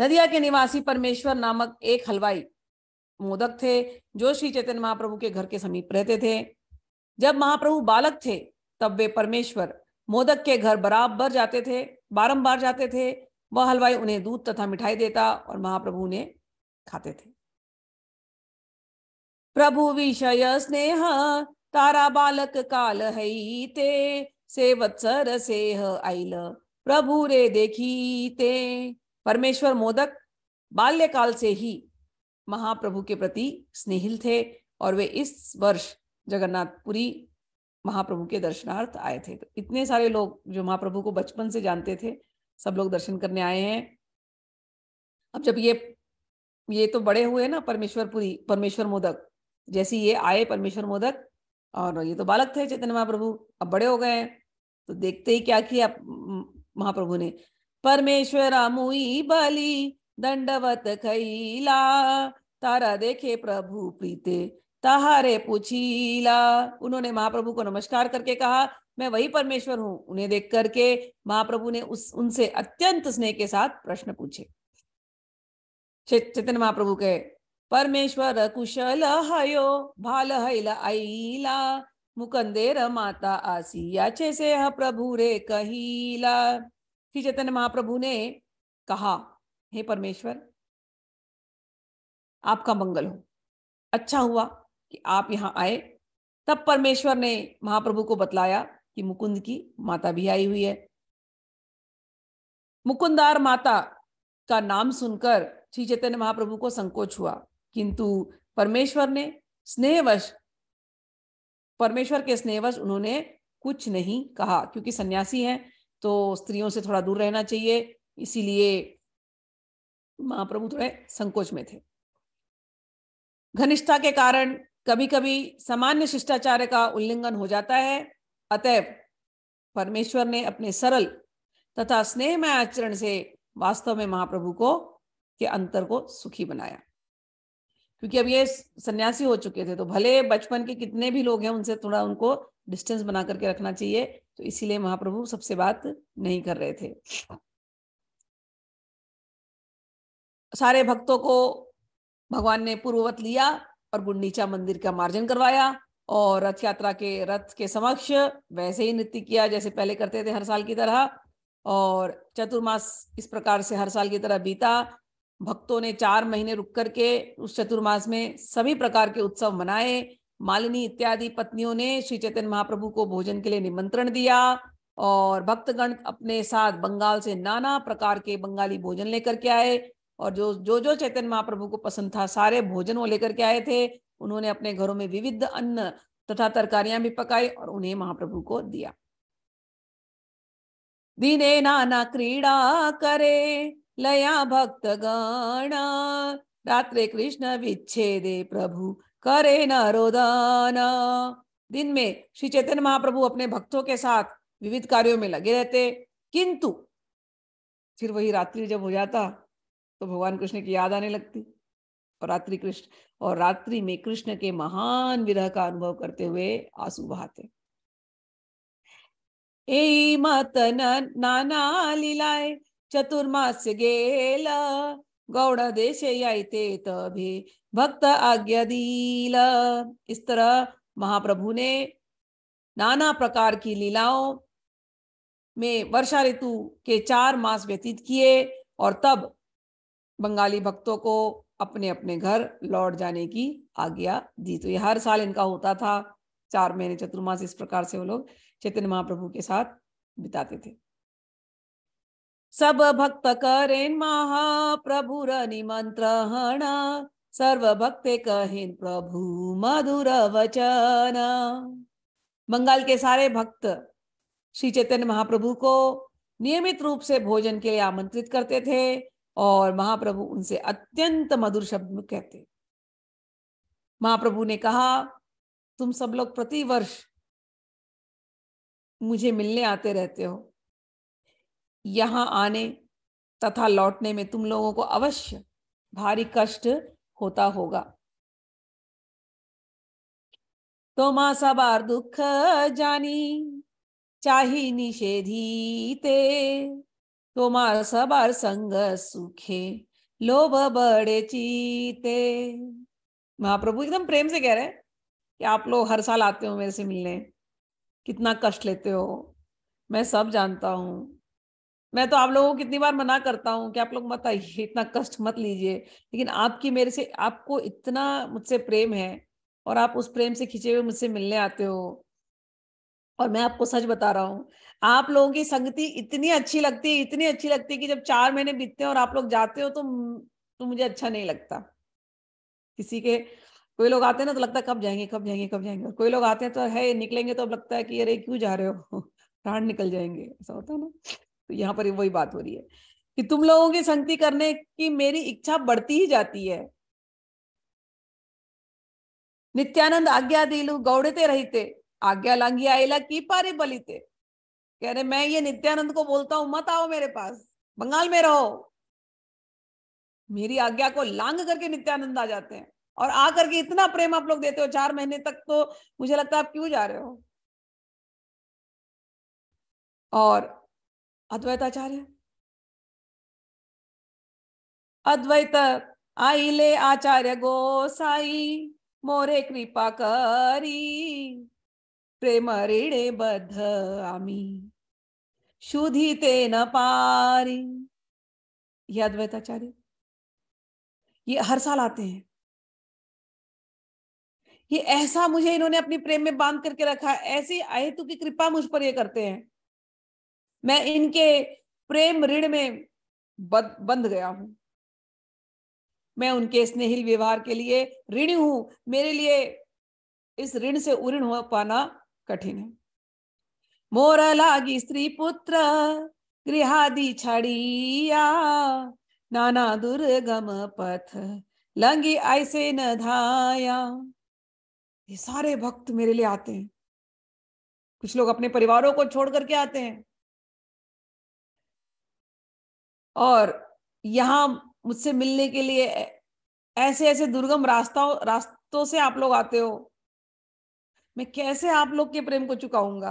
नदिया के निवासी परमेश्वर नामक एक हलवाई मोदक थे जो श्री चैतन्य महाप्रभु के घर के समीप रहते थे जब महाप्रभु बालक थे तब वे परमेश्वर मोदक के घर बराबर जाते थे बारंबार जाते थे वह हलवाई उन्हें दूध तथा मिठाई देता और महाप्रभु ने खाते थे प्रभु विषय स्नेह तारा बालक काल है ते सेवत सर सेह आईल प्रभु रे देखी ते परमेश्वर मोदक बाल्यकाल से ही महाप्रभु के प्रति स्नेहिल थे और वे इस वर्ष जगन्नाथपुरी महाप्रभु के दर्शनार्थ आए थे तो इतने सारे लोग जो महाप्रभु को बचपन से जानते थे सब लोग दर्शन करने आए हैं अब जब ये ये तो बड़े हुए ना परमेश्वरपुरी परमेश्वर मोदक जैसे ये आए परमेश्वर मोदक और ये तो बालक थे चैतन्य महाप्रभु अब बड़े हो गए तो देखते ही क्या किया महाप्रभु ने परमेश्वर मुई बली दंडवत खईला तारा देखे प्रभु प्रीते तहारे पूछीला उन्होंने महाप्रभु को नमस्कार करके कहा मैं वही परमेश्वर हूं उन्हें देख करके महाप्रभु ने उस उनसे अत्यंत स्नेह के साथ प्रश्न पूछे चेतन महाप्रभु के परमेश्वर कुशल हयो भाल हईल आईला मुकंदेर माता आसिया चेसे प्रभु रे कहीला श्री महाप्रभु ने कहा हे परमेश्वर आपका मंगल हो अच्छा हुआ कि आप यहाँ आए तब परमेश्वर ने महाप्रभु को बतलाया कि मुकुंद की माता भी आई हुई है मुकुंदार माता का नाम सुनकर श्री चैतन्य महाप्रभु को संकोच हुआ किंतु परमेश्वर ने स्नेहवश परमेश्वर के स्नेहवश उन्होंने कुछ नहीं कहा क्योंकि सन्यासी हैं तो स्त्रियों से थोड़ा दूर रहना चाहिए इसीलिए महाप्रभु थोड़े संकोच में थे घनिष्ठता के कारण कभी कभी सामान्य शिष्टाचार का उल्लंघन हो जाता है अतएव परमेश्वर ने अपने सरल तथा स्नेहमय आचरण से वास्तव में महाप्रभु को के अंतर को सुखी बनाया क्योंकि अब ये सन्यासी हो चुके थे तो भले बचपन के कितने भी लोग हैं उनसे थोड़ा उनको डिस्टेंस बना करके रखना चाहिए तो इसीलिए महाप्रभु सबसे बात नहीं कर रहे थे सारे भक्तों को भगवान ने पूर्ववत लिया और गुंडीचा मंदिर का मार्जन करवाया और रथ यात्रा के रथ के समक्ष वैसे ही नृत्य किया जैसे पहले करते थे हर साल की तरह और चतुर्मास इस प्रकार से हर साल की तरह बीता भक्तों ने चार महीने रुक करके उस चतुर्मास में सभी प्रकार के उत्सव मनाए मालिनी इत्यादि पत्नियों ने श्री चैतन्य महाप्रभु को भोजन के लिए निमंत्रण दिया और भक्तगण अपने साथ बंगाल से नाना प्रकार के बंगाली भोजन लेकर के आए और जो जो जो चैतन्य महाप्रभु को पसंद था सारे भोजन वो लेकर के आए थे उन्होंने अपने घरों में विविध अन्न तथा तरकारियां भी पकाई और उन्हें महाप्रभु को दिया दिने नाना क्रीड़ा करे लया भक्त गणा रात्रे कृष्ण विच्छेदे प्रभु करे नरोदान दिन में श्री चैतन्य महाप्रभु अपने भक्तों के साथ विविध कार्यों में लगे रहते किंतु फिर वही रात्रि जब हो जाता तो भगवान कृष्ण की याद आने लगती और रात्रि कृष्ण और रात्रि में कृष्ण के महान विरह का अनुभव करते हुए आंसू बहाते नाना लीलाए चतुर्मास गेला गौड़ देश तभी भक्त आज्ञा दीला इस तरह महाप्रभु ने नाना प्रकार की लीलाओं में वर्षा ऋतु के चार मास व्यतीत किए और तब बंगाली भक्तों को अपने अपने घर लौट जाने की आज्ञा दी तो ये हर साल इनका होता था चार महीने चतुर्मास इस प्रकार से वो लोग चैतन्य महाप्रभु के साथ बिताते थे सब भक्त करेन महाप्रभु निमंत्रण सर्व भक्त कहेन प्रभु मधुर वचन बंगाल के सारे भक्त श्री चैतन्य महाप्रभु को नियमित रूप से भोजन के लिए आमंत्रित करते थे और महाप्रभु उनसे अत्यंत मधुर शब्द में कहते महाप्रभु ने कहा तुम सब लोग प्रति वर्ष मुझे मिलने आते रहते हो यहां आने तथा लौटने में तुम लोगों को अवश्य भारी कष्ट होता होगा तो मां सबार दुख जानी चाही निषेधी ते তোমার सबार संग सुखे लोभ बड़े चीते महाप्रभु एकदम प्रेम से कह रहे हैं कि आप लोग हर साल आते हो मेरे से मिलने कितना कष्ट लेते हो मैं सब जानता हूँ मैं तो आप लोगों को कितनी बार मना करता हूँ कि आप लोग मत आइए इतना कष्ट मत लीजिए लेकिन आपकी मेरे से आपको इतना मुझसे प्रेम है और आप उस प्रेम से खिंचे हुए मुझसे मिलने आते हो और मैं आपको सच बता रहा हूँ आप लोगों की संगति इतनी अच्छी लगती है इतनी अच्छी लगती है कि जब चार महीने बीतते हैं और आप लोग जाते हो तो तो मुझे अच्छा नहीं लगता किसी के कोई लोग आते हैं ना तो लगता है कब जाएंगे कब जाएंगे कब जाएंगे और कोई लोग आते हैं तो है निकलेंगे तो अब लगता है कि अरे क्यों जा रहे हो प्राण निकल जाएंगे ऐसा होता है ना तो यहाँ पर वही बात हो रही है कि तुम लोगों की संगति करने की मेरी इच्छा बढ़ती ही जाती है नित्यानंद आज्ञा दिलू गौड़ते रहते आज्ञा लांगी आयला की पारे बलिते कह रहे मैं ये नित्यानंद को बोलता हूं मत आओ मेरे पास बंगाल में रहो मेरी आज्ञा को लांग करके नित्यानंद आ जाते हैं और आकर के इतना प्रेम आप लोग देते हो चार महीने तक तो मुझे लगता है आप क्यों जा रहे हो और अद्वैताचार्य अद्वैत आइले आचार्य गोसाई मोरे कृपा करी प्रेम ऋणे बद्ध आमी शुधिते न पारी ये अद्वैताचार्य ये हर साल आते हैं ये ऐसा मुझे इन्होंने अपने प्रेम में बांध करके रखा ऐसी आयतु की कृपा मुझ पर ये करते हैं मैं इनके प्रेम ऋण में बंध गया हूं मैं उनके स्नेहिल व्यवहार के लिए ऋणी हूं मेरे लिए इस ऋण से उऋण हो पाना कठिन है मोर लागी स्त्री पुत्र गृहादि छड़िया नाना दुर्गम पथ लंगी ऐसे न धाया ये सारे भक्त मेरे लिए आते हैं कुछ लोग अपने परिवारों को छोड़ करके आते हैं और यहां मुझसे मिलने के लिए ऐसे ऐसे दुर्गम रास्ता रास्तों से आप लोग आते हो मैं कैसे आप लोग के प्रेम को चुकाऊंगा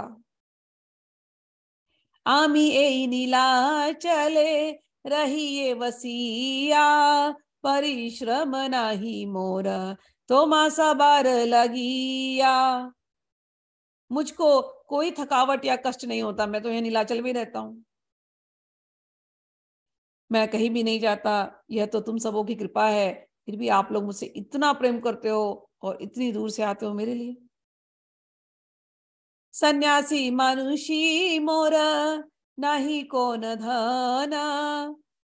आमी ए नीला चले ये वसिया परिश्रम नाही मोर तो मासा बार लगिया मुझको कोई थकावट या कष्ट नहीं होता मैं तो यह नीलाचल भी रहता हूं मैं कहीं भी नहीं जाता यह तो तुम सबों की कृपा है फिर भी आप लोग मुझसे इतना प्रेम करते हो और इतनी दूर से आते हो मेरे लिए सन्यासी मानुषी मोरा नाही को धना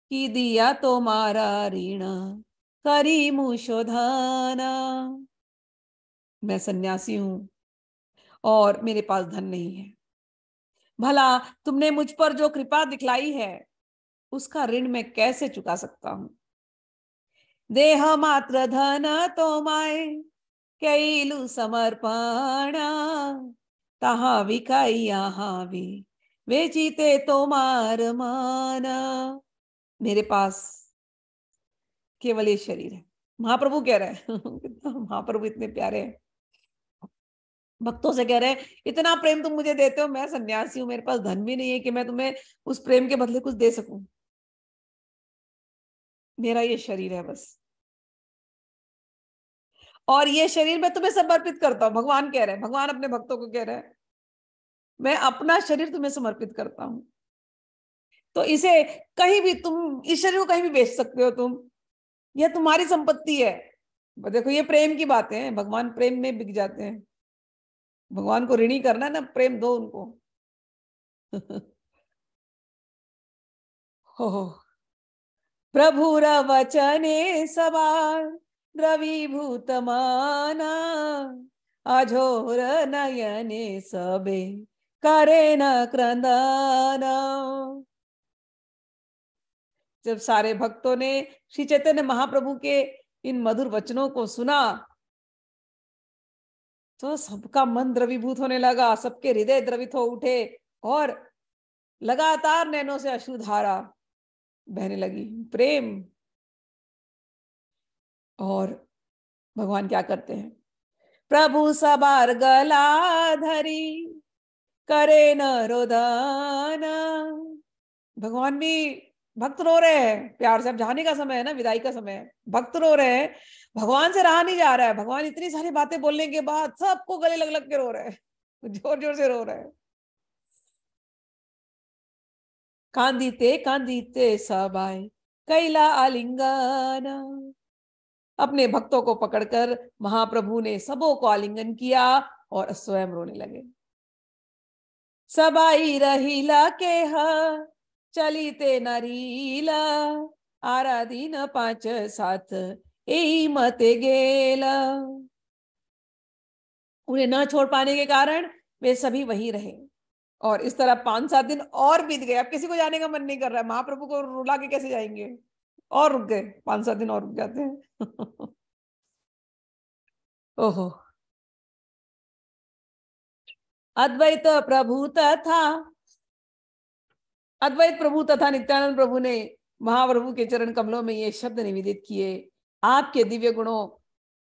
की दिया तो मारा ऋण करी मुशोधना मैं सन्यासी हूं और मेरे पास धन नहीं है भला तुमने मुझ पर जो कृपा दिखलाई है उसका ऋण मैं कैसे चुका सकता हूं देह मात्र धन तो माए कैलू समर्पणा तहा विकाई यहावी वे जीते तो मार माना मेरे पास केवल ये शरीर है महाप्रभु कह रहे हैं महाप्रभु इतने प्यारे हैं भक्तों से कह रहे हैं इतना प्रेम तुम मुझे देते हो मैं सन्यासी हूं मेरे पास धन भी नहीं है कि मैं तुम्हें उस प्रेम के बदले कुछ दे सकूं मेरा ये शरीर है बस और ये शरीर मैं तुम्हें समर्पित करता हूं भगवान कह रहे हैं भगवान अपने भक्तों को कह रहे हैं मैं अपना शरीर तुम्हें समर्पित करता हूं तो इसे कहीं भी तुम इस शरीर को कहीं भी बेच सकते हो तुम यह तुम्हारी संपत्ति है देखो ये प्रेम की बातें हैं भगवान प्रेम में बिक जाते हैं भगवान को ऋणी करना ना प्रेम दो उनको हो प्रभु रचने सवार द्रवीभूतमाना अझोर नयने सबे करे न जब सारे भक्तों ने श्री चैतन्य महाप्रभु के इन मधुर वचनों को सुना तो सबका मन द्रवीभूत होने लगा सबके हृदय द्रवित हो उठे और लगातार नैनों से अश्रुधारा बहने लगी प्रेम और भगवान क्या करते हैं प्रभु सबार गला धरी करे न रोदाना भगवान भी भक्त रो रहे हैं प्यार से अब जाने का समय है ना विदाई का समय है भक्त रो रहे हैं भगवान से रहा नहीं जा रहा है भगवान इतनी सारी बातें बोलने के बाद सबको गले लग लग के रो रहे हैं जोर जोर से रो रहे हैं कांदीते कांदीते सब आए कैला आलिंगाना अपने भक्तों को पकड़कर महाप्रभु ने सबों को आलिंगन किया और स्वयं रोने लगे सबाई रहिला केह चलिते नरीला आरा दिन पांच सात ए मते गेला उन्हें न छोड़ पाने के कारण वे सभी वही रहे और इस तरह पांच सात दिन और बीत गए अब किसी को जाने का मन नहीं कर रहा है महाप्रभु को रुला के कैसे जाएंगे और रुक गए पांच सात दिन और रुक जाते हैं ओहो अद्वैत प्रभु तथा अद्वैत प्रभु तथा नित्यानंद प्रभु ने महाप्रभु के चरण कमलों में ये शब्द निवेदित किए आपके दिव्य गुणों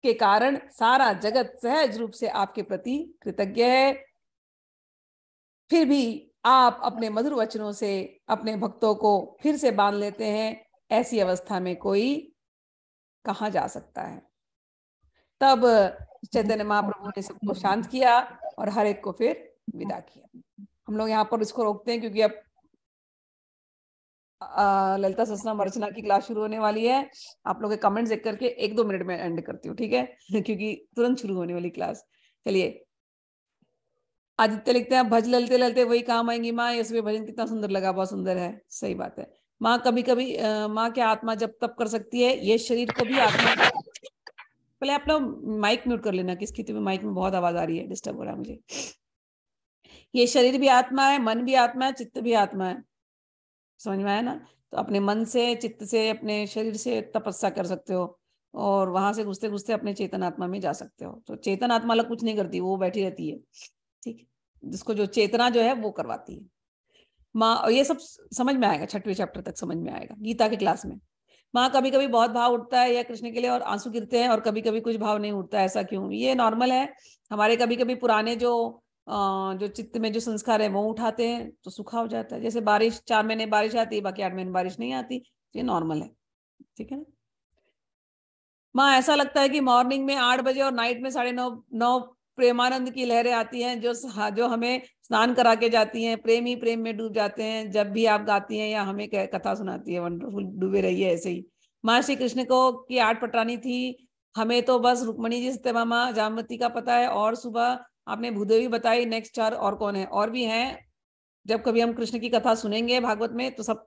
के कारण सारा जगत सहज रूप से आपके प्रति कृतज्ञ है फिर भी आप अपने मधुर वचनों से अपने भक्तों को फिर से बांध लेते हैं ऐसी अवस्था में कोई कहा जा सकता है तब चैतन्य महाप्रभु ने सबको शांत किया और हर एक को फिर विदा हाँ। किया हम लोग यहाँ पर इसको रोकते हैं क्योंकि अब ललिता ससना अर्चना की क्लास शुरू होने वाली है आप लोग कमेंट देख करके एक दो मिनट में एंड करती हूँ ठीक है क्योंकि तुरंत शुरू होने वाली क्लास चलिए आदित्य लिखते हैं भज ललते ललते वही काम आएंगी माँ ये सभी भजन कितना सुंदर लगा बहुत सुंदर है सही बात है माँ कभी कभी माँ क्या आत्मा जब तब कर सकती है ये शरीर को भी आत्मा पहले आप लोग माइक म्यूट कर लेना किस स्थिति में माइक में बहुत आवाज आ रही है डिस्टर्ब हो रहा है मुझे ये शरीर भी आत्मा है मन भी आत्मा है चित्त भी आत्मा है समझ में आया ना तो अपने मन से चित्त से अपने शरीर से तपस्या कर सकते हो और वहां से घुसते घुसते अपने चेतन आत्मा में जा सकते हो तो चेतन आत्मा अलग कुछ नहीं करती वो बैठी रहती है ठीक है जिसको जो चेतना जो है वो करवाती है माँ ये सब समझ में आएगा छठवें चैप्टर तक समझ में आएगा गीता के क्लास में माँ कभी कभी बहुत भाव उठता है या कृष्ण के लिए और आंसू गिरते हैं और कभी कभी कुछ भाव नहीं उठता ऐसा क्यों ये नॉर्मल है हमारे कभी कभी पुराने जो जो चित्त में जो संस्कार है वो उठाते हैं तो सूखा हो जाता है जैसे बारिश चार महीने बारिश आती है बाकी आठ महीने बारिश नहीं आती तो ये नॉर्मल है ठीक है ना माँ ऐसा लगता है कि मॉर्निंग में आठ बजे और नाइट में साढ़े नौ नौ प्रेमानंद की लहरें आती हैं जो हाँ, जो हमें स्नान करा के जाती हैं प्रेम ही प्रेम में डूब जाते हैं जब भी आप गाती हैं या हमें कथा सुनाती है वंडरफुल डूबे रही है ऐसे ही माँ श्री कृष्ण को की आठ पटरानी थी हमें तो बस रुक्मणी जी सत्य मामा जामवती का पता है और सुबह आपने भूदेवी बताई नेक्स्ट चार और कौन है और भी हैं जब कभी हम कृष्ण की कथा सुनेंगे भागवत में तो सब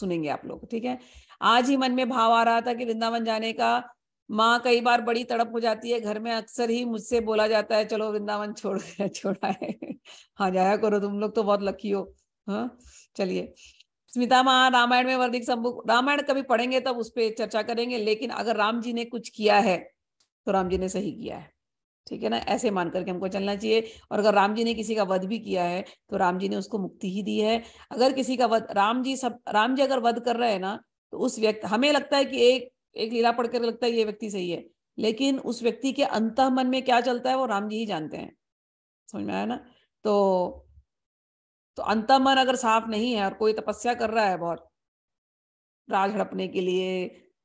सुनेंगे आप लोग ठीक है आज ही मन में भाव आ रहा था कि वृंदावन जाने का माँ कई बार बड़ी तड़प हो जाती है घर में अक्सर ही मुझसे बोला जाता है चलो वृंदावन छोड़ छोड़ा है हाँ जाया करो तुम लोग तो बहुत लकी हो हाँ चलिए स्मिता माँ रामायण में वर्धिक संभु रामायण कभी पढ़ेंगे तब उस पर चर्चा करेंगे लेकिन अगर राम जी ने कुछ किया है तो राम जी ने सही किया है ठीक है ना ऐसे मान करके हमको चलना चाहिए और अगर राम जी ने किसी का वध भी किया है तो राम जी ने उसको मुक्ति ही दी है अगर किसी का वध राम जी सब राम जी अगर वध कर रहे हैं ना तो उस व्यक्ति हमें लगता है कि एक एक लीला पढ़ कर लगता है ये व्यक्ति सही है लेकिन उस व्यक्ति के अंत मन में क्या चलता है वो राम जी ही जानते हैं समझ में आया ना तो तो अंत मन अगर साफ नहीं है और कोई तपस्या कर रहा है बहुत राज हड़पने के लिए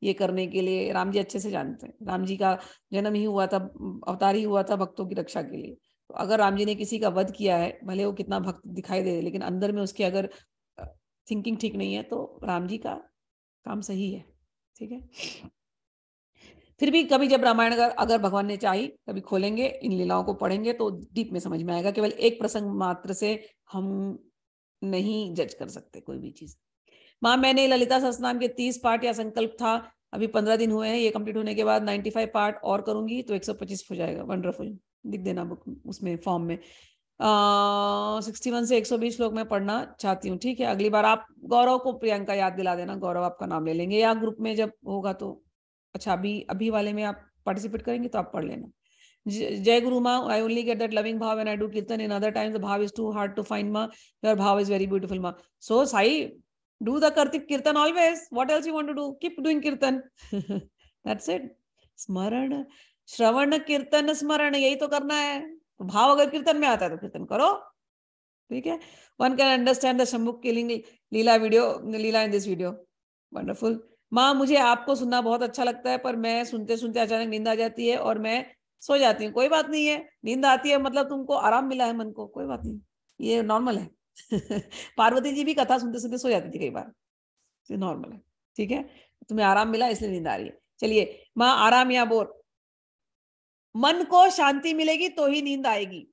ये करने के लिए राम जी अच्छे से जानते हैं राम जी का जन्म ही हुआ था अवतार ही हुआ था भक्तों की रक्षा के लिए तो अगर राम जी ने किसी का वध किया है भले वो कितना भक्त दिखाई दे लेकिन अंदर में उसके अगर थिंकिंग ठीक नहीं है तो राम जी का काम सही है ठीक है फिर भी कभी जब रामायण अगर अगर भगवान ने चाही कभी खोलेंगे इन लीलाओं को पढ़ेंगे तो डीप में समझ में आएगा केवल एक प्रसंग मात्र से हम नहीं जज कर सकते कोई भी चीज माँ मैंने ललिता सहस्नाम के तीस पार्ट या संकल्प था अभी पंद्रह दिन हुए हैं ये कंप्लीट होने के बाद नाइन्टी फाइव पार्ट और करूंगी तो एक सौ पच्चीस हो जाएगा वंडरफुल दिख देना बुक उसमें फॉर्म में सिक्सटी वन से एक सौ बीस श्लोक में पढ़ना चाहती हूँ ठीक है अगली बार आप गौरव को प्रियंका याद दिला देना गौरव आपका नाम ले लेंगे या ग्रुप में जब होगा तो अच्छा अभी अभी वाले में आप पार्टिसिपेट करेंगे तो आप पढ़ लेना जय गुरु माँ I only get that loving bhav and I do kirtan in other times bhav is too hard to find Maa your bhav is very beautiful Maa so Sai do the Kartik kirtan always what else you want to do keep doing kirtan that's it smaran shravan कीर्तन स्मरण यही तो करना है तो भाव अगर कीर्तन में आता है तो कीर्तन करो ठीक है one can understand the Shanmukh killing leela video leela in this video wonderful Maa मुझे आपको सुनना बहुत अच्छा लगता है पर मैं सुनते सुनते अचानक नींद आ जाती है और मैं सो जाती हूँ कोई बात नहीं है नींद आती है मतलब तुमको आराम मिला है मन को कोई बात नहीं ये नॉर्मल है पार्वती जी भी कथा सुनते सुनते सो जाती थी कई बार नॉर्मल है ठीक है तुम्हें आराम मिला इसलिए नींद आ रही है चलिए माँ आराम या बोर मन को शांति मिलेगी तो ही नींद आएगी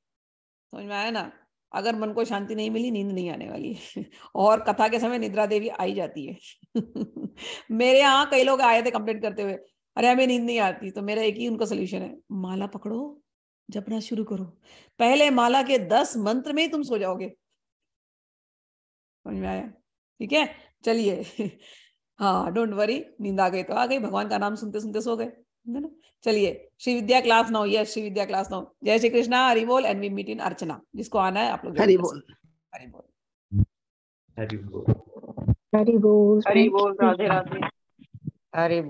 समझ में आया ना अगर मन को शांति नहीं मिली नींद नहीं आने वाली और कथा के समय निद्रा देवी आई जाती है मेरे यहाँ कई लोग आए थे कंप्लेंट करते हुए अरे हमें नींद नहीं आती तो मेरा एक ही उनका सोल्यूशन है माला पकड़ो जपना शुरू करो पहले माला के दस मंत्र में ही तुम सो जाओगे समझ में आया ठीक है चलिए हाँ डोंट वरी नींद आ गई तो आ गई भगवान का नाम सुनते सुनते सो गए चलिए Shri Vidya class now yes Shri Vidya class now जय श्री कृष्णा हरि बोल and we meet in Archana जिसको आना है आप लोग हरि बोल हरि बोल हरि बोल हरि बोल हरि बोल राधे राधे हरि